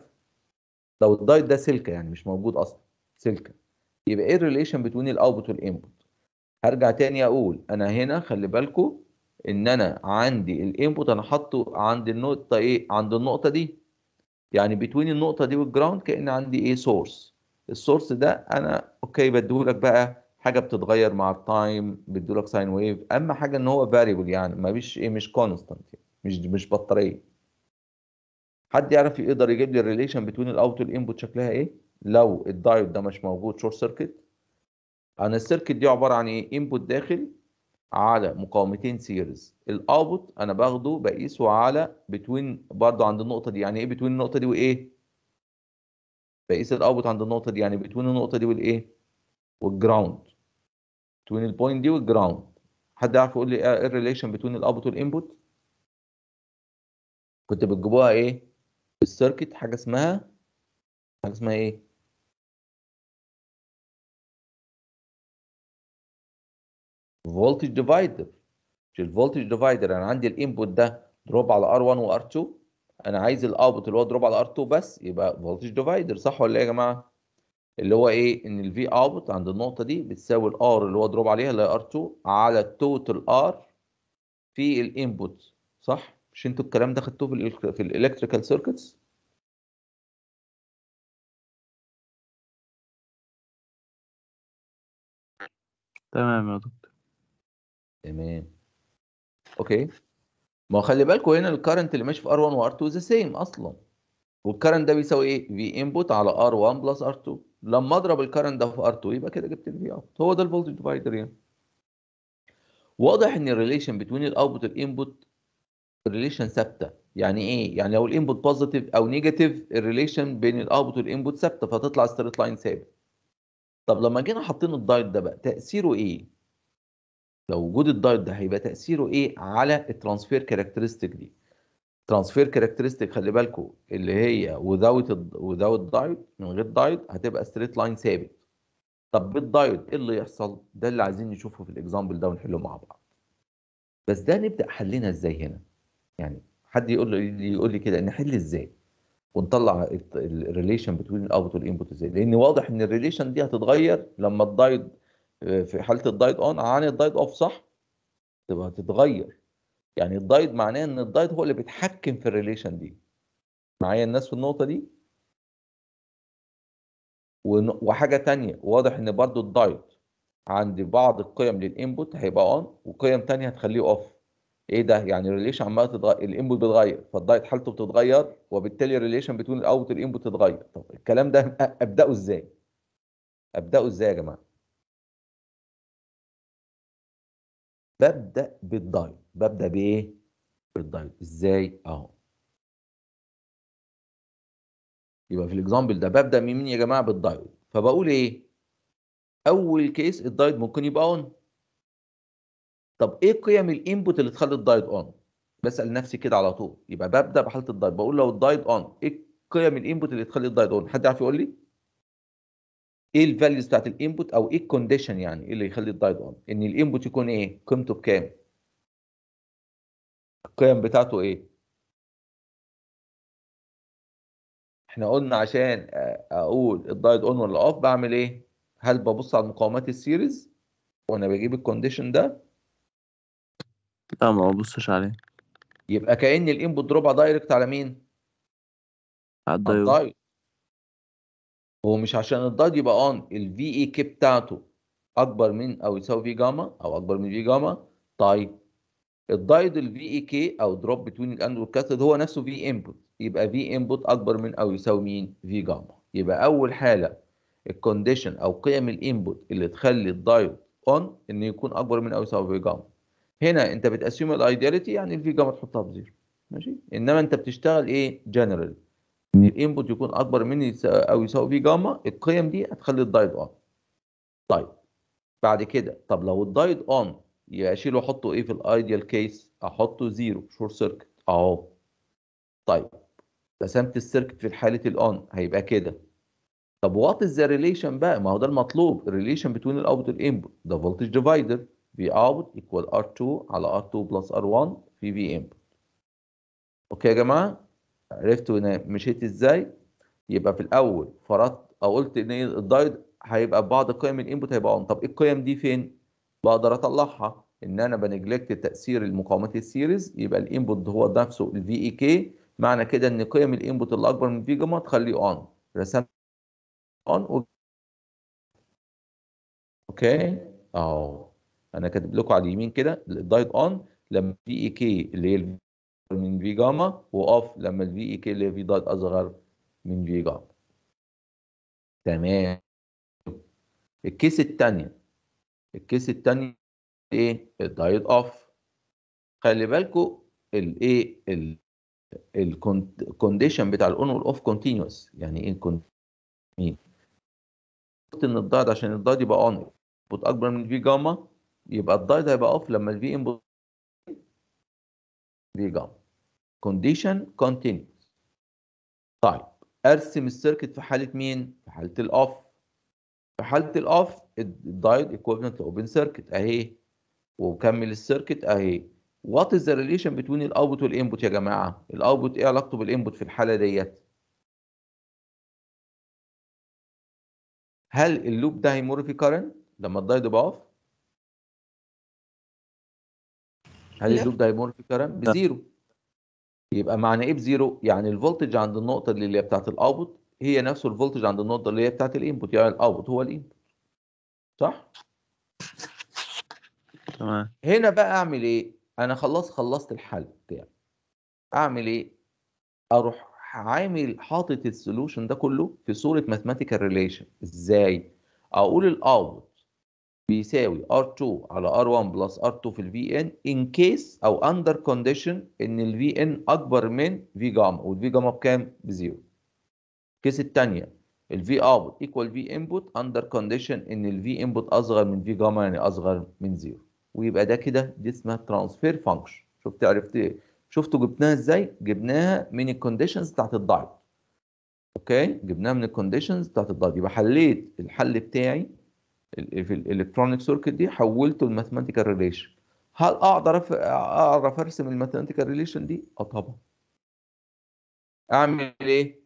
لو الدايت ده سلكه يعني مش موجود اصلا سلكه يبقى ايه الريليشن بين الاوتبوت والانبوت هرجع تاني اقول انا هنا خلي بالكم ان انا عندي الانبوت انا حاطه عند النقطه ايه عند النقطه دي يعني بتوين النقطه دي والجراوند كان عندي ايه سورس السورس ده انا اوكي بديهولك بقى حاجه بتتغير مع التايم بديهولك ساين ويف اما حاجه ان هو فاريبل يعني ما بيش ايه مش كونستانت يعني، مش مش بطاريه حد يعرف يقدر يجيب لي الريليشن بتوين الاوت والانبوت شكلها ايه لو الدايود ده مش موجود شورت سيركت انا السيركت دي عباره عن ايه انبوت داخل على مقاومتين سيريز الاوت انا باخده بقيسه على بتوين برضه عند النقطه دي يعني ايه بتوين النقطه دي وايه بقيس الاوت عند النقطه دي يعني بتوين النقطه دي والايه والجراوند بتوين البوينت دي والجراوند حد يعرف يقول لي ايه الريليشن بتوين الاوت والانبوت كنت بتجيبوها ايه بالسيركت حاجه اسمها حاجه اسمها ايه فولتج ديفايدر الفولتج ديفايدر انا عندي الانبوت ده دروب على ار1 وار2 انا عايز الاوتبوت اللي هو دروب على ار2 بس يبقى فولتج ديفايدر صح ولا ايه يا جماعه اللي هو ايه ان الفي اوت عند النقطه دي بتساوي الار اللي هو دروب عليها اللي هي ار2 على التوتال ار في الانبوت صح مش انتوا الكلام ده خدتوه في في الالكتريكال سيركتس تمام يا دكتور تمام اوكي ما هو خلي بالكم هنا الكرنت اللي ماشي في ار1 وار2 ذا سيم اصلا والكرنت ده بيساوي ايه؟ في انبوت على ار1 بلس ار2 لما اضرب الكرنت ده في ار2 يبقى كده جبت الفي اوت هو ده الفولت ديفايدر يعني واضح ان الريليشن بتوين الاوتبوت والانبوت ريليشن ثابته يعني ايه؟ يعني لو الانبوت بوزيتيف او نيجاتيف الريليشن بين الاوتبوت والانبوت ثابته فتطلع ستريت لاين ثابت طب لما جينا حاطين الدايت ده بقى تاثيره ايه؟ لو وجود الدايت ده هيبقى تاثيره ايه على الترانسفير كاركترستيك دي ترانسفير كاركترستيك خلي بالكم اللي هي without without دايت من غير دايت هتبقى ستريت لاين ثابت طب بالدايت ايه اللي يحصل ده اللي عايزين نشوفه في الاكزامبل ده ونحله مع بعض بس ده نبدا حلنا ازاي هنا يعني حد يقول لي يقول لي كده نحل ازاي ونطلع الريليشن بتوين الاوت والانبوت ازاي لان واضح ان الريليشن دي هتتغير لما الدايت في حاله الدايت اون عن الدايت اوف صح تبقى تتغير يعني الدايت معناه ان الدايت هو اللي بيتحكم في الريليشن دي معايا الناس في النقطه دي وحاجه تانية واضح ان برضو الدايت عند بعض القيم للانبوت هيبقى اون وقيم تانية هتخليه اوف ايه ده يعني الريليشن عماله تتغير الانبوت بيتغير فالدايت حالته بتتغير وبالتالي الريليشن بتكون الاوت الانبوت تتغير طب الكلام ده ابداه ازاي ابداه ازاي يا جماعه ببدا بالدايت ببدا بايه بالدايت ازاي اهو يبقى في الاكزامبل ده ببدا من مين يا جماعه بالدايت فبقول ايه اول كيس الدايت ممكن يبقى اون طب ايه قيم الانبوت اللي تخلي الدايت اون بسال نفسي كده على طول يبقى ببدا بحاله الدايت بقول لو الدايت اون ايه قيم الانبوت اللي تخلي الدايت اون حد يعرف يقول لي ايه الفاليوز بتاعت الانبوت او ايه الكونديشن يعني ايه اللي يخلي الدايت اون ان الانبوت يكون ايه قيمته بكام القيم بتاعته ايه احنا قلنا عشان اقول الدايت اون ولا اوف بعمل ايه هل ببص على مقاومات السيريز وانا بجيب الكونديشن ده لا ما ببصش عليه يبقى كان الانبوت دروب دايركت على مين على الدايود هو مش عشان الضاد يبقى اون الفي اي كي بتاعته اكبر من او يساوي في جاما او اكبر من في جاما طيب ال الفي اي كي او دروب بتوين الانود والكاثود هو نفسه في انبوت يبقى في انبوت اكبر من او يساوي مين في جاما يبقى اول حاله الكونديشن او قيم الانبوت اللي تخلي الضايد اون انه يكون اكبر من او يساوي في جاما هنا انت بتاسيوم الايدياليتي يعني الفي جاما تحطها بزيرو ماشي انما انت بتشتغل ايه جنرال ان الانبوت يكون اكبر من او يساوي في جاما القيم دي هتخلي الدايد اون طيب بعد كده طب لو الدايد اون اشيله واحطه ايه في الايديال كيس احطه زيرو شورت سيركت اهو طيب رسمت السيركت في حاله الاون هيبقى كده طب وات از ذا ريليشن بقى ما هو ده المطلوب الريليشن بتوين الاوت والانبوت ده فولتج ديفايدر في اوت ايكوال ار2 على ار2 بلس ار1 في في انبوت اوكي يا جماعه عرفت مشيت ازاي يبقى في الاول فرضت او قلت ان إيه الدايت هيبقى بعض القيم الانبوت هيبقى اون طب ايه القيم دي فين بقدر اطلعها ان انا بنجلكت تاثير المقاومات السيريز يبقى الانبوت هو نفسه الفي اي كي e معنى كده ان قيم الانبوت اللي اكبر من في جاما تخليه اون رسمت اون و... اوكي اهو انا كاتب لكم على اليمين كده الدايت اون لما في اي كي اللي هي من في جاما واوف لما الفي e اللي في ضاد اصغر من في جاما تمام الكيس الثانيه الكيس الثانيه ايه الدايت اوف خلي بالكو الايه الكونديشن بتاع الاون والاوف كونتينوس يعني ايه كونتينوس قلت ان الدايت عشان الدايت يبقى اون اكبر من في جاما يبقى الدايت هيبقى اوف لما الفي انبوت بيجاوب كونديشن كونتينيوس طيب ارسم السيركت في حاله مين في حاله الاوف في حاله الاوف الدايود ايكويفالنت لاوبن سيركت اهي وكمل السيركت اهي وات از ذا ريليشن بتوين الاوتبوت والانبوت يا جماعه الاوتبوت ايه علاقته بالانبوت في الحاله ديت هل اللوب ده هيمر في كارنت لما الدايود يبقى اوف هل دايمورفي دايمورفيكرم بزيرو يبقى معنى ايه بزيرو يعني الفولتج عند النقطه اللي هي بتاعه الاوتبوت هي نفس الفولتج عند النقطه اللي هي بتاعه الانبوت يعني الاوتبوت هو الانبوت صح تمام هنا بقى اعمل ايه انا خلاص خلصت الحل بتاعي اعمل ايه اروح عامل حاطط السولوشن ده كله في صوره ماثيماتيكال ريليشن ازاي اقول الاوتبوت بيساوي R2 على R1 بلس R2 في ال Vn in case أو under condition إن ال Vn أكبر من V جاما وال V جاما بكام؟ بزيرو. الكيس التانية ال V output equal V input under condition إن ال V input أصغر من V جاما يعني أصغر من زيرو. ويبقى ده كده دي اسمها transfer function. شفت عرفت شفتوا جبناها ازاي؟ جبناها من conditions بتاعت الضعف. اوكي؟ جبناها من conditions بتاعت الضعف. يبقى حليت الحل بتاعي في الالكترونيك سيركت دي حولته لماثيماتيكال ريليشن هل اقدر اعرف ارسم الماثيماتيكال ريليشن دي؟ اه طبعا اعمل ايه؟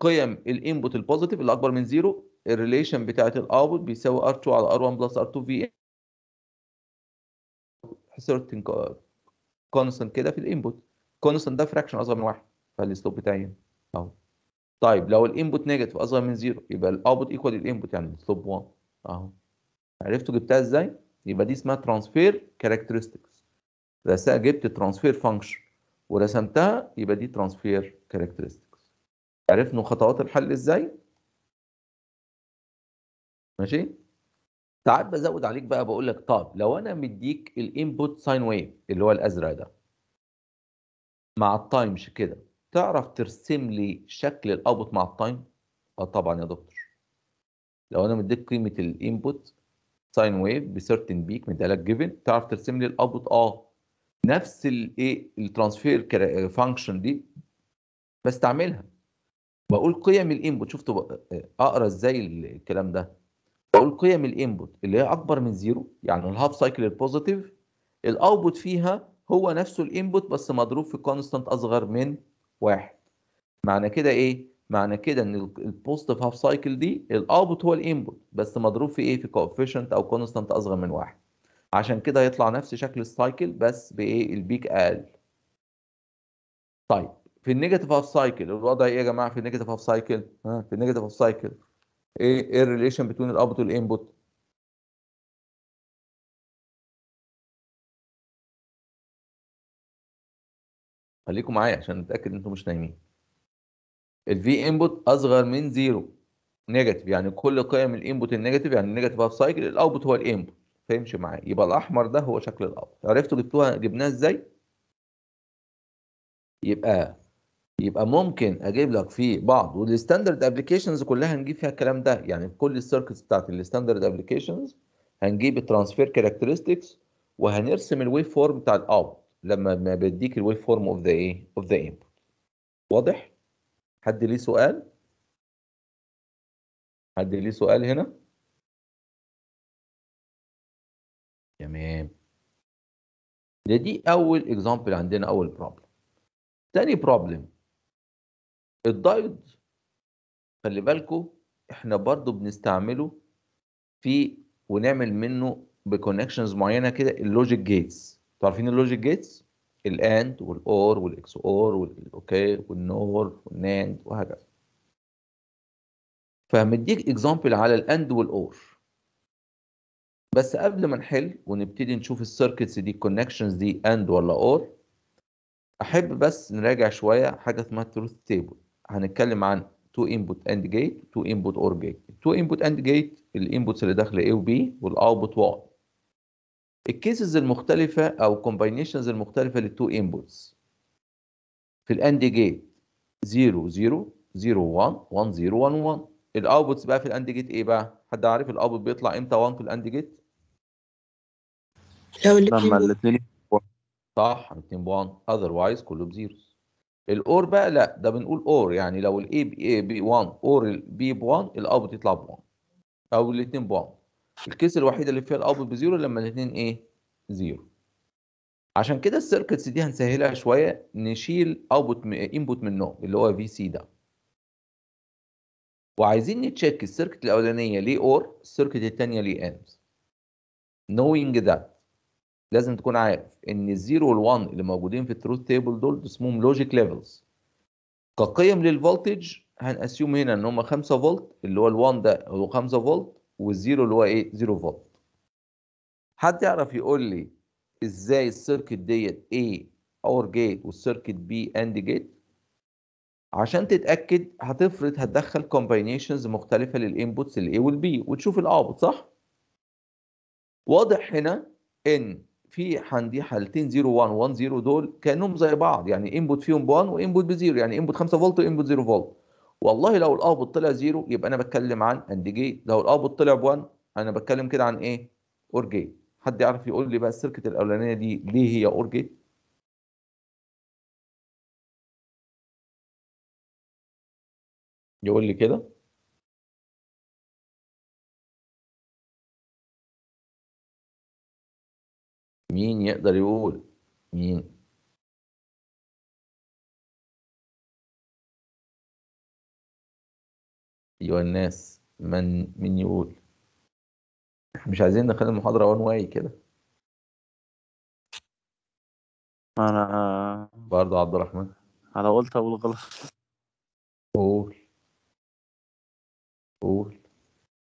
قيم الانبوت البوزيتيف اللي اكبر من زيرو الريليشن بتاعت الاوت بيساوي ار2 على ار1 بلس ار2 في سيرتن كونستنت كده في الانبوت كونستنت ده فراكشن اصغر من واحد فالسلوب بتاعي اهو طيب لو الانبوت نيجاتيف اصغر من زيرو يبقى الاوت ايكوال للانبوت يعني سلوب 1 اهو عرفتوا جبتها ازاي؟ يبقى دي اسمها ترانسفير كاركترستكس رسمتها جبت ترانسفير فانكشن ورسمتها يبقى دي ترانسفير كاركترستكس عرفنا خطوات الحل ازاي؟ ماشي؟ ساعات بزود عليك بقى بقول لك طب لو انا مديك الانبوت ساين ويف اللي هو الازرق ده مع التايم مش كده تعرف ترسم لي شكل الاوتبوت مع التايم؟ اه طبعا يا دكتور لو انا مديك قيمه الانبوت ساين ويف بسيرتن بيك من لك جيفن تعرف ترسم لي الاوتبوت اه نفس الايه الترانسفير فانكشن دي بستعملها بقول قيم الانبوت شفتوا آه، اقرا ازاي الكلام ده بقول قيم الانبوت اللي هي اكبر من زيرو يعني الهاف سايكل البوزيتيف الاوتبوت فيها هو نفسه الانبوت بس مضروب في كونستانت اصغر من واحد معنى كده ايه معنى كده ان البوزيتيف هاف سايكل دي الاوتبوت هو الانبوت بس مضروب في ايه في كوفيشنت او كونستانت اصغر من واحد عشان كده هيطلع نفس شكل السايكل بس بايه البيك اقل طيب في النيجاتيف هاف سايكل الوضع ايه يا جماعه في النيجاتيف هاف سايكل ها في النيجاتيف هاف سايكل ايه ايه الريليشن بين الاوتبوت والانبوت خليكم معايا عشان نتاكد ان انتم مش نايمين الفي انبوت اصغر من زيرو نيجاتيف يعني كل قيم الانبوت النيجاتيف يعني النيجاتيف هاف سايكل الاوتبوت هو الانبوت فيمشي معايا يبقى الاحمر ده هو شكل الاوتبوت عرفتوا جبتوها جبناها ازاي يبقى يبقى ممكن اجيب لك في بعض والستاندرد ابلكيشنز كلها هنجيب فيها الكلام ده يعني في كل السيركتس بتاعت الستاندرد ابلكيشنز هنجيب الترانسفير كاركترستكس وهنرسم الويف فورم بتاع الاوت لما بيديك الويف فورم اوف ذا ايه اوف ذا انبوت واضح حد ليه سؤال حد ليه سؤال هنا تمام ده دي اول اكزامبل عندنا اول بروبلم تاني بروبلم الدايود خلي بالكو احنا برضو بنستعمله في ونعمل منه بكونكشنز معينه كده اللوجيك جيتس تعرفين اللوجيك جيتس الاند والاور والاكس اور والاوكي والنور والناند وهكذا فمديك اكزامبل على الاند والاور بس قبل ما نحل ونبتدي نشوف السيركتس دي الكونكشنز دي اند ولا اور احب بس نراجع شويه حاجه اسمها تروث تيبل هنتكلم عن تو انبوت اند جيت تو انبوت اور جيت تو انبوت اند جيت الانبوتس اللي داخله ايه وبي والاوتبوت واي الكيسز المختلفة أو combinations المختلفة للتو inputs في الاند جيت 0 0 0 1 1 0 1 1 الاوتبوتس بقى في الاند جيت ايه بقى؟ حد عارف الاوتبوت بيطلع امتى 1 في الاند جيت؟ لو لما الاثنين صح الاثنين ب 1 اذروايز كله 0 الاور بقى لا ده بنقول اور يعني لو الاي ب 1 اور البي ب 1 الاوتبوت يطلع ب 1 او الاثنين ب 1 الكيس الوحيده اللي فيها الاوتبوت بزيرو لما الاثنين ايه زيرو عشان كده السيركتس دي هنسهلها شويه نشيل اوتبوت انبوت منه اللي هو في سي ده وعايزين نتشيك السيركت الاولانيه ليه اور السيركت الثانيه ليه امز knowing that لازم تكون عارف ان الزيرو وال1 اللي موجودين في التروث تيبل دول اسمهم لوجيك ليفلز كقيم للفولتج هنأسيوم هنا ان هم 5 فولت اللي هو ال1 ده هو 5 فولت والزيرو اللي هو ايه زيرو فولت حد يعرف يقول لي ازاي السيركت ديت ايه اور جيت والسيركت بي اند جيت عشان تتاكد هتفرض هتدخل كومباينيشنز مختلفه للانبوتس الاي والبي وتشوف الاوتبوت صح واضح هنا ان في عندي حالتين 0 1 1 0 دول كانهم زي بعض يعني انبوت فيهم ب1 وانبوت ب0 يعني انبوت 5 فولت وانبوت 0 فولت والله لو الاوتبوت طلع زيرو يبقى انا بتكلم عن اند جيت لو الاوتبوت طلع ب1 انا بتكلم كده عن ايه اور جيت حد يعرف يقول لي بقى السيركت الاولانيه دي ليه هي اور جيت يقول لي كده مين يقدر يقول مين أيها الناس من من يقول احنا مش عايزين نخلي المحاضرة وان واي كده أنا برضه عبد الرحمن أنا قلت أقول غلط قول قول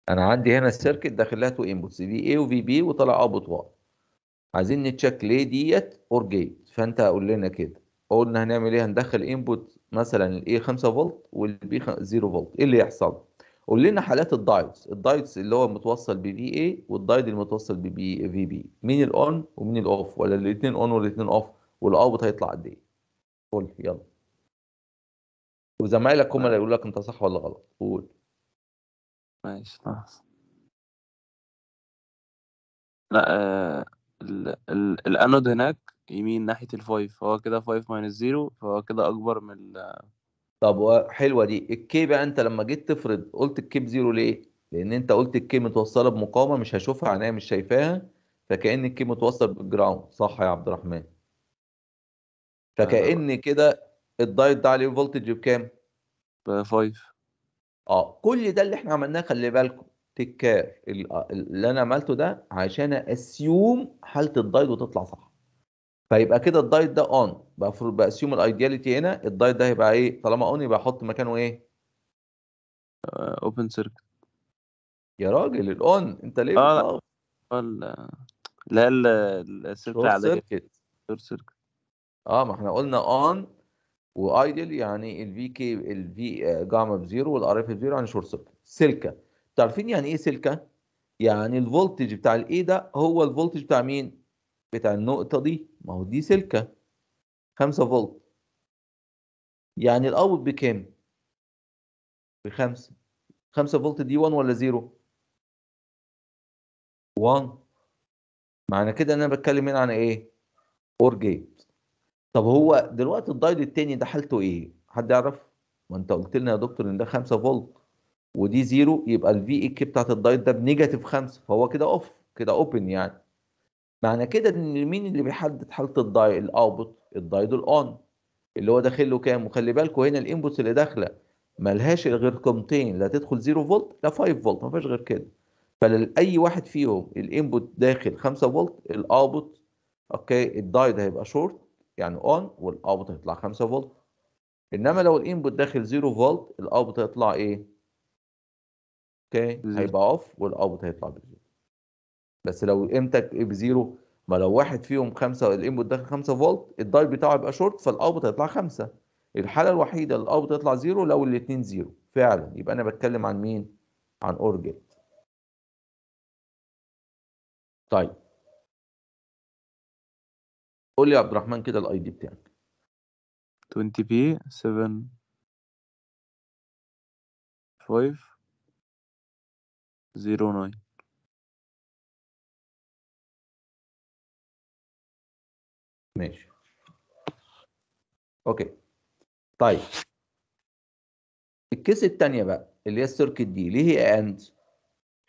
أنا عندي هنا السيركت داخل لها تو انبوتس في اي وفي بي وطلع اوت واي عايزين نتشيك ليه ديت اور جيت فأنت قول لنا كده قلنا هنعمل ايه هندخل انبوت مثلا الاي 5 فولت والبي 0 فولت ايه اللي يحصل قول لنا حالات الدايتس الدايتس اللي هو متوصل بفي اي والدايت المتوصل ب في بي مين الاون ومين الاوف ولا الاثنين اون والاثنين اوف والاوت هيطلع قد ايه قول يلا وزمايلك هم اللي يقول لك انت صح ولا غلط قول ماشي خلاص لا آه، الانود هناك يمين ناحية الفايف فهو كده فايف ماينس زيرو فهو كده أكبر من الـ طب حلوة دي الكي بقى أنت لما جيت تفرض قلت الكي بزيرو ليه؟ لأن أنت قلت الكي متوصلة بمقاومة مش هشوفها عينيا مش شايفاها فكأن الكي متوصل بالجراوند صح يا عبد الرحمن فكأن أيوة. كده الدايت ده عليه فولتج بكام؟ 5 اه كل ده اللي احنا عملناه خلي بالكم تكار اللي انا عملته ده عشان اسيوم حاله الدايت وتطلع صح فيبقى كده الدايت ده اون بقى باسيوم الايدياليتي هنا الدايت ده هيبقى ايه طالما اون يبقى احط مكانه ايه اوبن آه، سيركت يا راجل الاون انت ليه اه لا لا السيركت سيركت اه ما احنا قلنا اون وايدل يعني الفي كي الفي جاما بزيرو والار اف بزيرو يعني شورت سيركت سلكه تعرفين يعني ايه سلكه يعني الفولتج بتاع الاي ده هو الفولتج بتاع مين بتاع النقطة دي ما هو دي سلكة 5 فولت يعني الأوت بكام؟ بخمسة 5 فولت دي 1 ولا 0؟ 1 معنى كده ان انا بتكلم هنا عن ايه؟ اور جيت طب هو دلوقتي الدايد التاني ده حالته ايه؟ حد يعرف؟ ما انت قلت لنا يا دكتور ان ده 5 فولت ودي زيرو يبقى الفي اي كي بتاعت الدايت ده بنيجاتيف 5 فهو كده اوف كده اوبن يعني معنى كده ان مين اللي بيحدد حاله الداي الاوتبوت الدايد الاون اللي هو داخل له كام وخلي بالكوا هنا الانبوتس اللي داخله ملهاش غير قيمتين لا تدخل 0 فولت لا 5 فولت ما فيهاش غير كده فلأي واحد فيهم الانبوت داخل 5 فولت الاوتبوت اوكي الدايد هيبقى شورت يعني اون والاوتبوت هيطلع 5 فولت انما لو الانبوت داخل 0 فولت الاوتبوت هيطلع ايه اوكي هيبقى اوف والاوتبوت هيطلع بزيرو بس لو قيمتك بزيرو ما لو واحد فيهم خمسة الانبوت داخل 5 فولت الدايل بتاعه يبقى شورت فالاوتبوت هيطلع 5 الحالة الوحيدة اللي الاوتبوت يطلع زيرو لو الاثنين زيرو فعلا يبقى انا بتكلم عن مين؟ عن اور جيت طيب قول لي يا عبد الرحمن كده الاي دي بتاعك 20 بي 7 5 0 9 ماشي اوكي طيب الكيس الثانيه بقى اللي هي السيركت دي ليه هي اند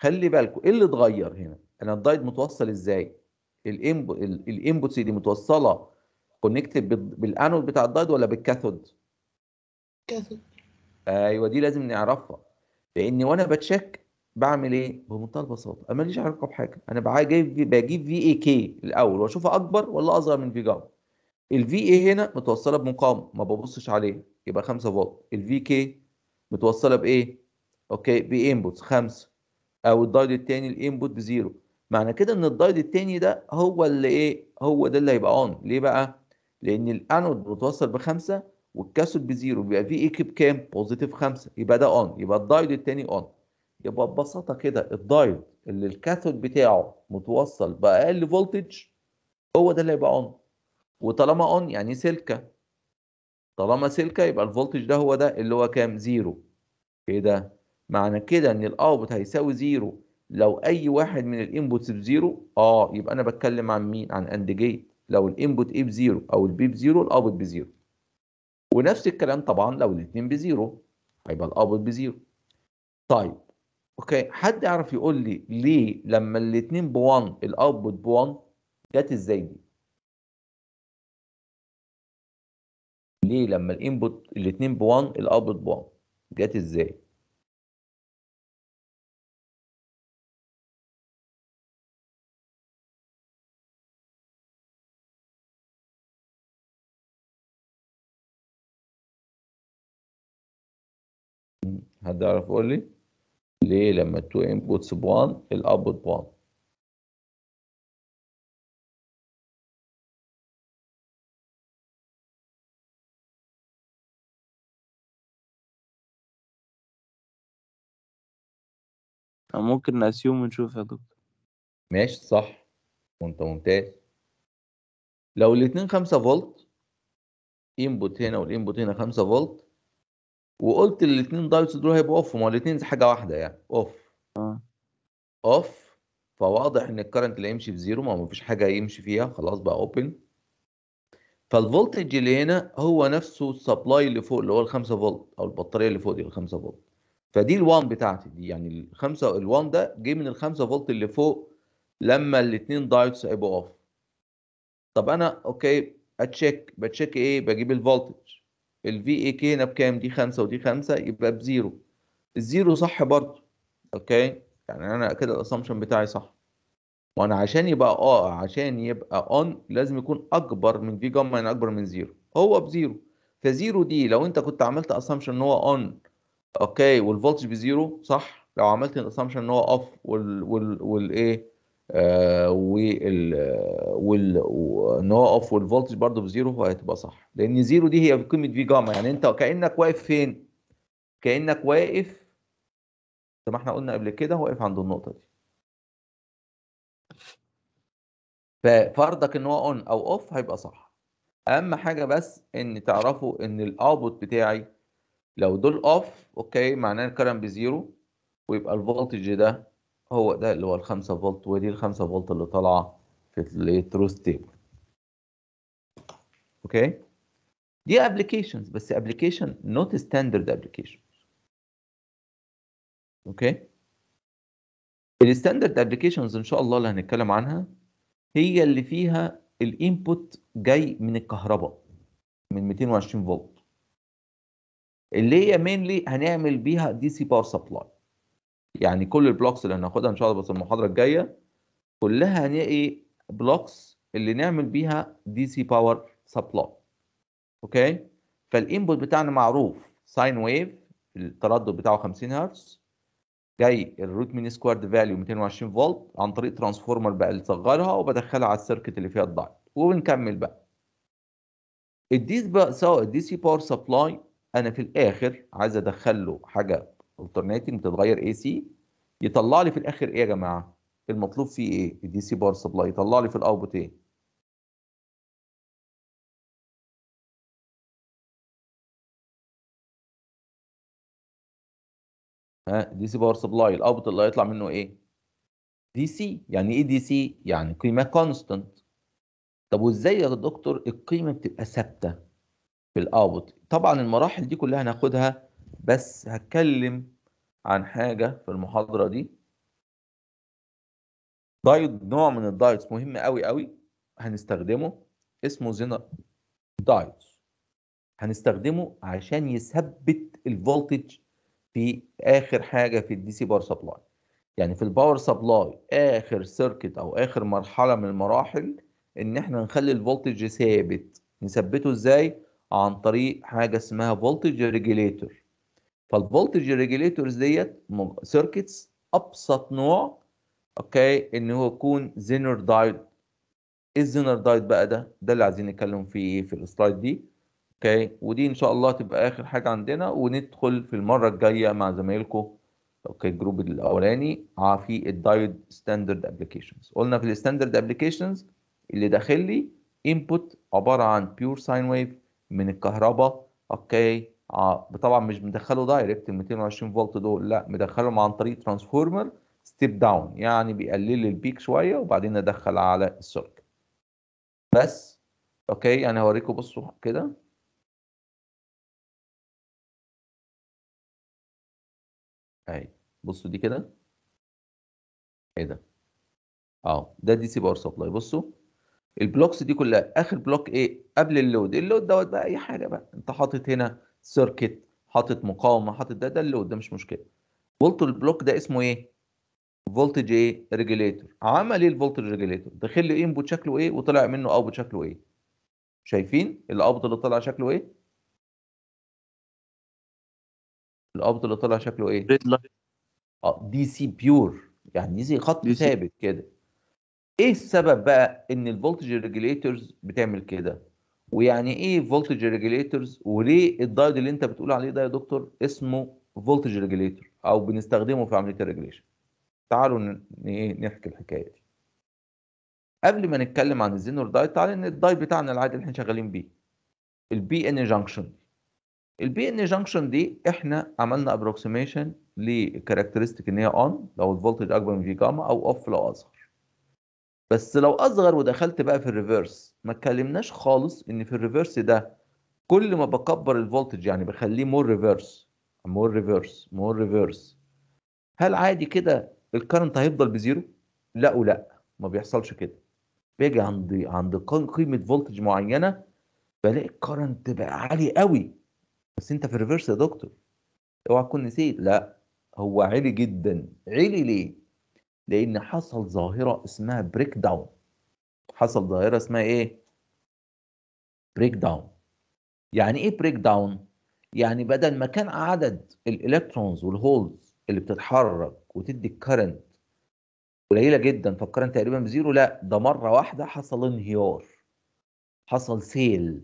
خلي بالكم ايه اللي اتغير هنا انا الدايت متوصل ازاي الانبوتس دي متوصله كونكتد بالانود بتاع الدايت ولا بالكاثود كاثود ايوه دي لازم نعرفها لان وانا بتشك بعمل ايه بمنتهى البساطه انا ماليش علاقه بحاجه انا بجيب بجيب في اي كي الاول واشوفها اكبر ولا اصغر من في جاما الفي اي هنا متوصله بمقاومه ما ببصش عليه يبقى 5 فولت الفي كي متوصله بايه اوكي بإنبوت 5 او الدايد الثاني الانبوت بزيرو معنى كده ان الدايد الثاني ده هو اللي ايه هو ده اللي هيبقى اون ليه بقى لان الانود متوصل بخمسه والكاثود بزيرو يبقى في اي كي بكام بوزيتيف 5 يبقى ده اون يبقى الدايد الثاني اون يبقى ببساطه كده الدايود اللي الكاثود بتاعه متوصل باقل فولتج هو ده اللي هيبقى اون وطالما اون يعني سلكه طالما سلكه يبقى الفولتج ده هو ده اللي هو كام زيرو كده معنى كده ان الاوتبوت هيساوي زيرو لو اي واحد من الانبوتس بزيرو اه يبقى انا بتكلم عن مين عن اند جيت لو الانبوت ايه بزيرو او البي بزيرو الاوتبوت بزيرو ونفس الكلام طبعا لو الاثنين بزيرو هيبقى الاوتبوت بزيرو طيب اوكي حد يعرف يقول لي ليه لما الاثنين ب 1 الاوتبوت ب 1 جت ازاي دي؟ ليه لما الانبوت الاثنين ب 1 الاوتبوت ب 1 جت ازاي؟ حد يعرف يقول لي؟ ليه لما التو انبوتس ب1 الاوتبوت ب1 ممكن نأسيوم ونشوف يا دكتور ماشي صح وانت ممتاز لو الاثنين 5 فولت انبوت هنا والانبوت هنا 5 فولت وقلت الاثنين دايتس دول هيبقوا اوف ما الاثنين حاجه واحده يعني اوف اه اوف فواضح ان الكرنت اللي هيمشي في زيرو ما فيش حاجه يمشي فيها خلاص بقى اوبن فالفولتج اللي هنا هو نفسه السبلاي اللي فوق اللي هو ال 5 فولت او البطاريه اللي فوق دي ال 5 فولت فدي ال1 بتاعتي دي يعني ال 5 ال1 ده جه من ال 5 فولت اللي فوق لما الاثنين دايتس هيبقوا اوف طب انا اوكي اتشيك بتشيك ايه بجيب الفولتج ال في اي كينا بكام دي خمسة ودي خمسة يبقى بزيرو الزيرو صح برضو اوكي يعني انا كده الاسامبشن بتاعي صح وانا عشان يبقى اه عشان يبقى اون لازم يكون اكبر من في جاما يعني اكبر من زيرو هو بزيرو فزيرو دي لو انت كنت عملت اسامبشن ان هو اون اوكي والفولتج بزيرو صح لو عملت الاسامبشن ان هو اوف وال وال والايه آه، وال وان آه، هو اوف والفولتج برضه بزيرو فهتبقى صح لان زيرو دي هي قيمه في جاما يعني انت كانك واقف فين؟ كانك واقف زي ما احنا قلنا قبل كده واقف عند النقطه دي ففرضك ان هو اون او اوف هيبقى صح اهم حاجه بس ان تعرفوا ان الاوتبوت بتاعي لو دول اوف اوكي معناه الكرنت بزيرو ويبقى الفولتج ده هو ده اللي هو الخمسة فولت ودي الخمسة فولت اللي طالعة في الترو ستيبل اوكي دي ابلكيشنز بس ابلكيشن نوت ستاندرد ابلكيشن اوكي الستاندرد ابلكيشنز ان شاء الله اللي هنتكلم عنها هي اللي فيها الانبوت جاي من الكهرباء من 220 فولت اللي هي مينلي هنعمل بيها دي سي باور سبلاي يعني كل البلوكس اللي هناخدها ان شاء الله بس المحاضره الجايه كلها هنلاقي بلوكس اللي نعمل بيها دي سي باور سبلاي اوكي فالانبوت بتاعنا معروف ساين ويف التردد بتاعه 50 هرتز جاي الروت مين سكوارد فاليو 220 فولت عن طريق ترانسفورمر بقى بصغرها وبدخلها على السيركت اللي فيها الضغط وبنكمل بقى الدي سي باور سبلاي انا في الاخر عايز ادخل له حاجه alternating بتتغير اي سي يطلع لي في الاخر ايه يا جماعه المطلوب فيه ايه الدي سي باور سبلاي يطلع لي في الاوتبوت ايه ها دي سي باور سبلاي الاوتبوت اللي هيطلع منه ايه دي سي يعني ايه دي سي يعني قيمه كونستانت طب وازاي يا دكتور القيمه بتبقى ثابته في الاوتبوت طبعا المراحل دي كلها هناخدها بس هتكلم عن حاجة في المحاضرة دي دايت نوع من الدايتس مهم قوي قوي هنستخدمه اسمه زينر دايتس هنستخدمه عشان يثبت الفولتج في اخر حاجه في الدي سي باور سبلاي يعني في الباور سبلاي اخر سيركت او اخر مرحله من المراحل ان احنا نخلي الفولتج ثابت نثبته ازاي عن طريق حاجه اسمها فولتج ريجيليتور فالفولتج ريجوليتورز ديت سيركتس ابسط نوع اوكي ان هو يكون زينر دايد ايه الزينر دايد بقى ده ده اللي عايزين نتكلم فيه في السلايد دي اوكي ودي ان شاء الله تبقى اخر حاجه عندنا وندخل في المره الجايه مع زمايلكم اوكي الجروب الاولاني آه، في الدايت ستاندرد ابلكيشنز قلنا في الستاندرد ابلكيشنز اللي داخل لي انبوت عباره عن بيور ساين ويف من الكهرباء اوكي اه طبعا مش مدخله دايركت ال 220 فولت دول لا مدخلهم عن طريق ترانسفورمر ستيب داون يعني بيقلل البيك شويه وبعدين ادخل على السيركت بس اوكي انا يعني هوريكم بصوا كده اهي بصوا دي كده ايه ده اه ده دي سي باور سبلاي بصوا البلوكس دي كلها اخر بلوك ايه قبل اللود اللود دوت بقى اي حاجه بقى انت حاطط هنا سيركت حاطط مقاومه حاطط ده ده اللي قدام مش مشكله فولت البلوك ده اسمه ايه فولتج ايه ريجليتور عمل ايه الفولتج ريجليتور داخل له انبوت شكله ايه وطلع منه اوتبوت شكله ايه شايفين الاوتبوت اللي طلع شكله ايه الاوتبوت اللي طلع شكله ايه ريد لاين اه دي سي بيور يعني دي سي خط ثابت كده ايه السبب بقى ان الفولتج ريجليتورز بتعمل كده ويعني ايه فولتج ريجليترز وليه الدايود اللي انت بتقول عليه ده يا دكتور اسمه فولتج ريجليتر او بنستخدمه في عمليه الريجليشن تعالوا إيه، نحكي الحكايه دي قبل ما نتكلم عن الزينور دايت تعالى ان الدايت بتاعنا العادي اللي احنا شغالين بيه البي ان جانكشن البي ان جانكشن دي احنا عملنا ابروكسيميشن لكاركترستيك ان هي اون لو الفولتج اكبر من في جاما او اوف لو اصغر بس لو اصغر ودخلت بقى في الريفرس ما اتكلمناش خالص ان في الريفرس ده كل ما بكبر الفولتج يعني بخليه مور ريفرس مور ريفرس مور ريفرس هل عادي كده الكرنت هيفضل بزيرو؟ لا ولا ما بيحصلش كده باجي عند عند قيمه فولتج معينه بلاقي الكرنت بقى عالي قوي بس انت في الريفرس يا دكتور اوعى تكون نسيت لا هو عالي جدا عالي ليه؟ لان حصل ظاهره اسمها بريك داون حصل ظاهره اسمها ايه بريك داون يعني ايه بريك داون يعني بدل ما كان عدد الالكترونز والهولز اللي بتتحرك وتدي الكرنت قليله جدا فالكرنت تقريبا بزيرو لا ده مره واحده حصل انهيار حصل سيل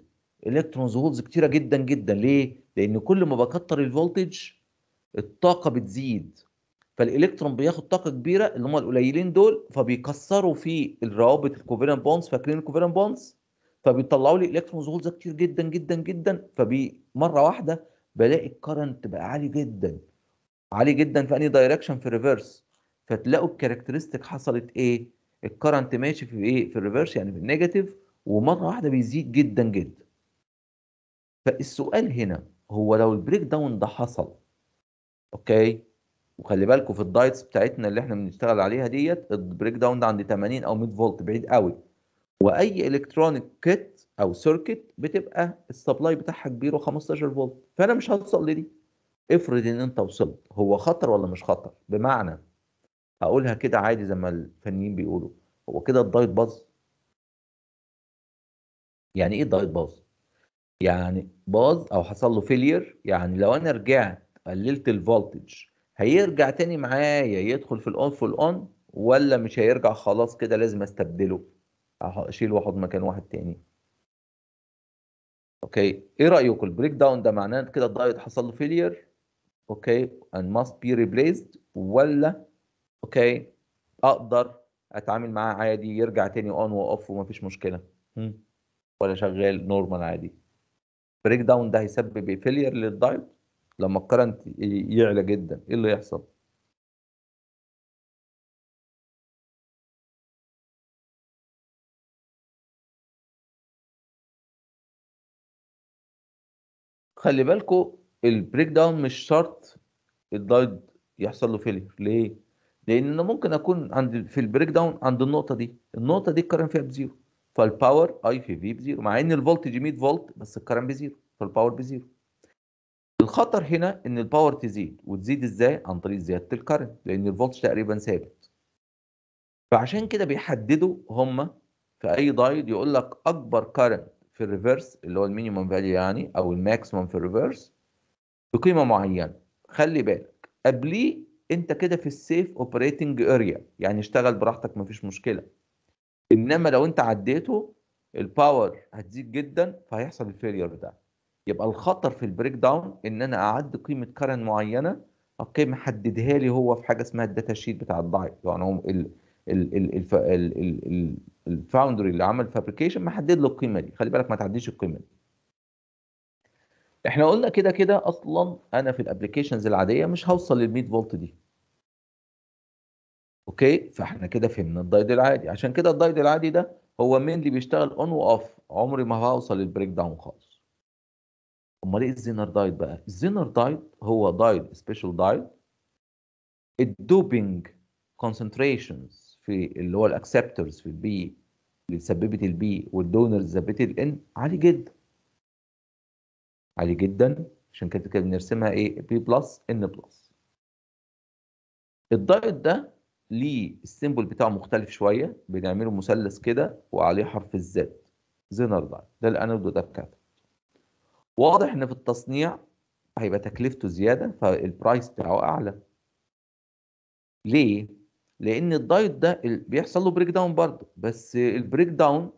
الكترونز وهولز كتيره جدا جدا ليه لان كل ما بكتر الفولتج الطاقه بتزيد فالالكترون بياخد طاقه كبيره اللي هم القليلين دول فبيكسروا في الروابط الكوفيرنت بونز فاكرين الكوفيرنت بونز فبيطلعوا لي الكترونز هولز كتير جدا جدا جدا فمره واحده بلاقي الكرنت بقى عالي جدا عالي جدا في اني دايركشن في الريفرس فتلاقوا الكاركترستيك حصلت ايه الكرنت ماشي في ايه في الريفرس يعني في النيجاتيف ومره واحده بيزيد جدا جدا فالسؤال هنا هو لو البريك داون ده حصل اوكي وخلي بالكم في الدايتس بتاعتنا اللي احنا بنشتغل عليها ديت البريك داون ده عند 80 او 100 فولت بعيد قوي واي الكترونيك كيت او سيركت بتبقى السبلاي بتاعها كبير و15 فولت فانا مش هوصل لدي افرض ان انت وصلت هو خطر ولا مش خطر بمعنى هقولها كده عادي زي ما الفنيين بيقولوا هو كده الدايت باظ يعني ايه الدايت باظ يعني باظ او حصل له فيلير يعني لو انا رجعت قللت الفولتج هيرجع تاني معايا يدخل في الاون في الاون ولا مش هيرجع خلاص كده لازم استبدله اشيل واحط مكان واحد تاني اوكي ايه رايكم البريك داون ده معناه كده الدايت حصل له فيلير اوكي ان ماست بي ريبليسد ولا اوكي اقدر اتعامل معاه عادي يرجع تاني اون واوف ومفيش مشكله ولا شغال نورمال عادي بريك داون ده هيسبب فيلير للدايت لما الكرنت يعلى جدا ايه اللي يحصل خلي بالكو البريك داون مش شرط الدايد يحصل له فيلير ليه لان انا ممكن اكون عند في البريك داون عند النقطه دي النقطه دي الكرنت فيها بزيرو فالباور اي في في بزيرو مع ان الفولتج 100 فولت بس الكرنت بزيرو فالباور بزيرو الخطر هنا ان الباور تزيد وتزيد ازاي عن طريق زياده الكرنت لان الفولت تقريبا ثابت فعشان كده بيحددوا هم في اي دايد يقول لك اكبر كرنت في الريفرس اللي هو المينيمم فاليو يعني او الماكسيمم في الريفرس بقيمه معينه خلي بالك قبليه انت كده في السيف اوبريتنج اريا يعني اشتغل براحتك مفيش مشكله انما لو انت عديته الباور هتزيد جدا فهيحصل الفيلير بتاعك يبقى الخطر في البريك داون ان انا اعد قيمه كارن معينه اوكي محددها لي هو في حاجه اسمها الداتا شيت بتاع الضعيف يعني هو الفاوندري اللي عمل فابريكيشن محدد له القيمه دي خلي بالك ما تعديش القيمه دي احنا قلنا كده كده اصلا انا في الابلكيشنز العاديه مش هوصل لل 100 فولت دي اوكي فاحنا كده فهمنا الدايد العادي عشان كده الدايد العادي ده هو مين اللي بيشتغل اون واوف عمري ما هوصل للبريك داون خالص امال ايه الزينر دايت بقى الزينر دايت هو دايت سبيشال دايت الدوبينج كونسنتريشنز في اللي هو الاكسبتورز في البي اللي سببت البي والدونرز سببت الان عالي جدا عالي جدا عشان كده كده بنرسمها ايه بي بلس ان بلس الدايت ده ليه السيمبل بتاعه مختلف شويه بنعمله مثلث كده وعليه حرف الزد زينر دايت ده الانود وده الكاتب واضح ان في التصنيع هيبقى تكلفته زياده فالبرايس بتاعه اعلى ليه لان الدايت ده بيحصل له بريك داون برضه بس البريك داون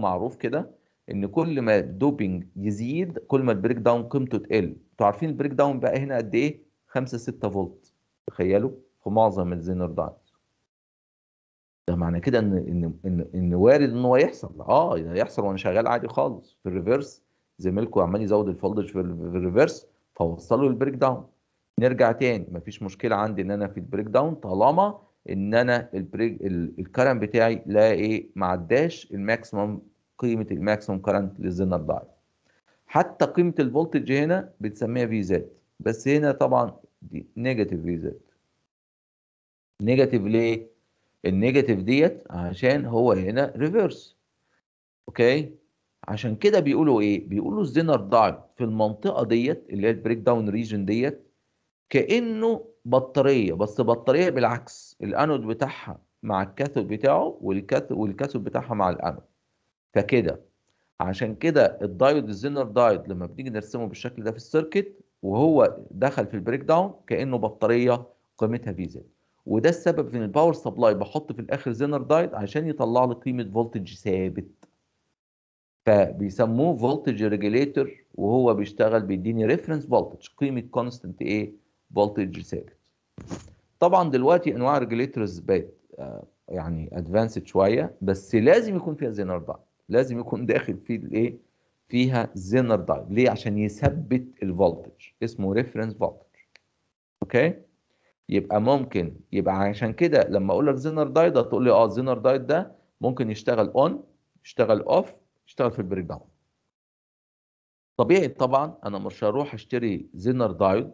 معروف كده ان كل ما الدوبنج يزيد كل ما البريك داون قيمته تقل انتوا عارفين البريك داون بقى هنا قد ايه 5 6 فولت تخيلوا في معظم الزينر دايت ده معنى كده ان ان, إن وارد ان هو يحصل اه يحصل وانا شغال عادي خالص في الريفرس زميلكم عمال يزود الفولدج في الريفرس فوصله البريك داون نرجع تاني مفيش مشكله عندي ان انا في البريك داون طالما ان انا البريك الكرن بتاعي لا ايه ما عداش الماكسيمم قيمه الماكسيمم كرنت للزنر دايف حتى قيمه الفولتج هنا بنسميها في زد بس هنا طبعا دي نيجاتيف في زد نيجاتيف ليه النيجاتيف ديت عشان هو هنا ريفرس اوكي عشان كده بيقولوا ايه بيقولوا الزينر ضعف في المنطقه ديت اللي هي البريك داون ريجن ديت كانه بطاريه بس بطاريه بالعكس الانود بتاعها مع الكاثود بتاعه والكاثود بتاعها مع الانود فكده عشان كده الدايود الزينر دايود لما بنيجي نرسمه بالشكل ده في السيركت وهو دخل في البريك داون كانه بطاريه قيمتها في زد وده السبب في ان الباور سبلاي بحط في الاخر زينر دايود عشان يطلع لي قيمه فولتج ثابت فبيسموه فولتج ريجليتر وهو بيشتغل بيديني ريفرنس فولتج قيمه كونستنت ايه فولتج ثابت طبعا دلوقتي انواع ريجليترز بقت آه، يعني ادفانسد شويه بس لازم يكون فيها زينر دايت لازم يكون داخل في الايه فيها زينر دايت ليه عشان يثبت الفولتج اسمه ريفرنس فولتج اوكي يبقى ممكن يبقى عشان كده لما اقول لك زينر دايت هتقول لي اه زينر دايت ده ممكن يشتغل اون يشتغل اوف اشتغل في البريك داون طبيعي طبعا انا مش هروح اشتري زينر دايود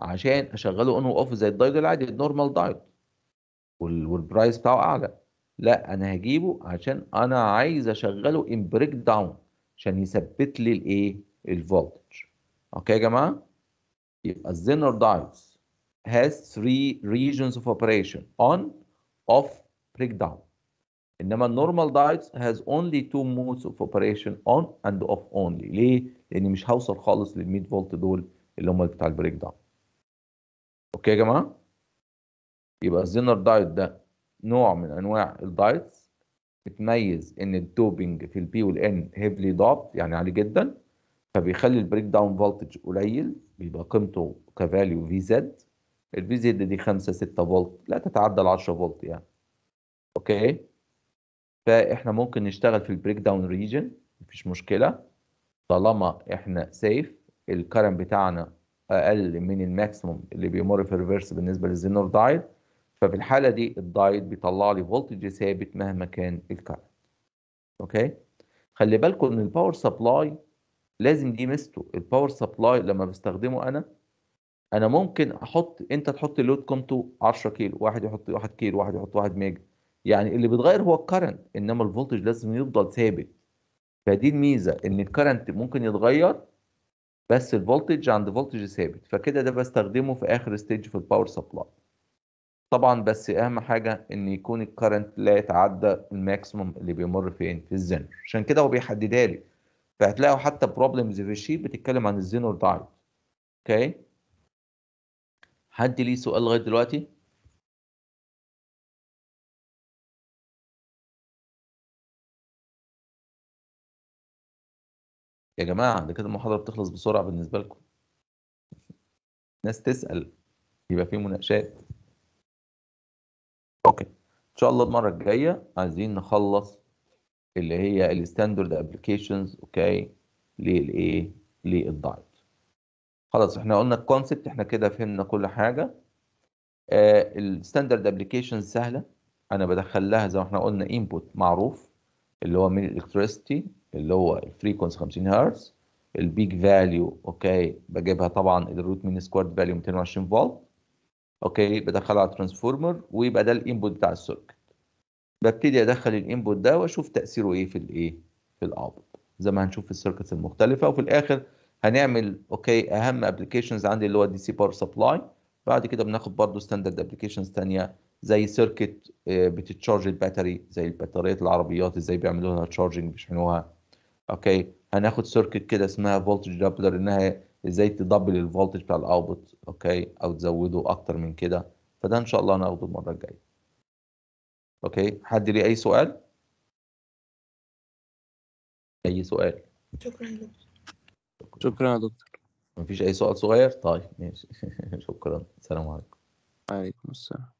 عشان اشغله اون اوف زي الدايود العادي النورمال دايود والبرايس بتاعه اعلى لا انا هجيبه عشان انا عايز اشغله ان بريك داون عشان يثبت لي الايه الفولتج اوكي يا جماعه يبقى الزينر دايودز has three regions of operation on off breakdown انما النورمال دايت هاز اونلي تو مودز اوف اوبريشن اون اند اوف اونلي ليه؟ لان مش هوصل خالص لل 100 فولت دول اللي هم بتاع البريك داون. اوكي يا جماعه؟ يبقى الزينر دايت ده نوع من انواع الدايتس بتميز ان الدوبنج في البي والان هيفلي دوب يعني عالي جدا فبيخلي البريك داون فولتج قليل بيبقى قيمته كفاليو في زد الفي زد دي 5 6 فولت لا تتعدى ال 10 فولت يعني اوكي فاحنا ممكن نشتغل في البريك داون ريجن مفيش مشكله طالما احنا سيف الكرن بتاعنا اقل من الماكسيموم اللي بيمر في الريفرس بالنسبه للزينور دايت ففي الحاله دي الدايت بيطلع لي فولتج ثابت مهما كان الكرن اوكي خلي بالكم ان الباور سبلاي لازم دي ميزته الباور سبلاي لما بستخدمه انا انا ممكن احط انت تحط اللود كومتو 10 كيلو واحد يحط 1 كيلو واحد يحط 1 ميجا يعني اللي بيتغير هو الكرنت انما الفولتج لازم يفضل ثابت فدي الميزه ان الكرنت ممكن يتغير بس الفولتج عند فولتج ثابت فكده ده بستخدمه في اخر ستيج في الباور سبلاي طبعا بس اهم حاجه ان يكون الكرنت لا يتعدى الماكسيموم اللي بيمر فين في الزنر عشان كده هو بيحددها لي فهتلاقوا حتى بروبلمز في الشيء بتتكلم عن الزينور دايت اوكي حد ليه سؤال لغايه دلوقتي يا جماعه ده كده المحاضره بتخلص بسرعه بالنسبه لكم ناس تسال يبقى في مناقشات اوكي ان شاء الله المره الجايه عايزين نخلص اللي هي الستاندرد ابلكيشنز اوكي للايه للدايت خلاص احنا قلنا الكونسبت احنا كده فهمنا كل حاجه آه، الستاندرد ابلكيشنز سهله انا بدخل لها زي ما احنا قلنا انبوت معروف اللي هو من الالكتريستي اللي هو الفريكونس 50 هرتز البيك فاليو اوكي بجيبها طبعا الروت مين سكوارد فاليو 220 فولت اوكي بدخلها على الترانسفورمر ويبقى ده الانبوت بتاع السيركت ببتدي ادخل الانبوت ده واشوف تاثيره ايه في الايه في الاوتبوت زي ما هنشوف في السيركتس المختلفه وفي الاخر هنعمل اوكي اهم ابلكيشنز عندي اللي هو دي سي باور سبلاي بعد كده بناخد برضه ستاندرد ابلكيشنز ثانيه زي سيركت آه، بتتشارج الباتري زي البطاريات العربيات ازاي بيعملوا لها تشارجنج بيشحنوها اوكي هناخد سيركت كده اسمها فولتج دبلر انها ازاي تدبل الفولتج بتاع الاوتبوت اوكي او تزوده اكتر من كده فده ان شاء الله هناخده المره الجايه اوكي حد ليه اي سؤال اي سؤال شكرا يا دكتور شكرا يا دكتور مفيش اي سؤال صغير طيب ماشي شكرا السلام عليكم وعليكم السلام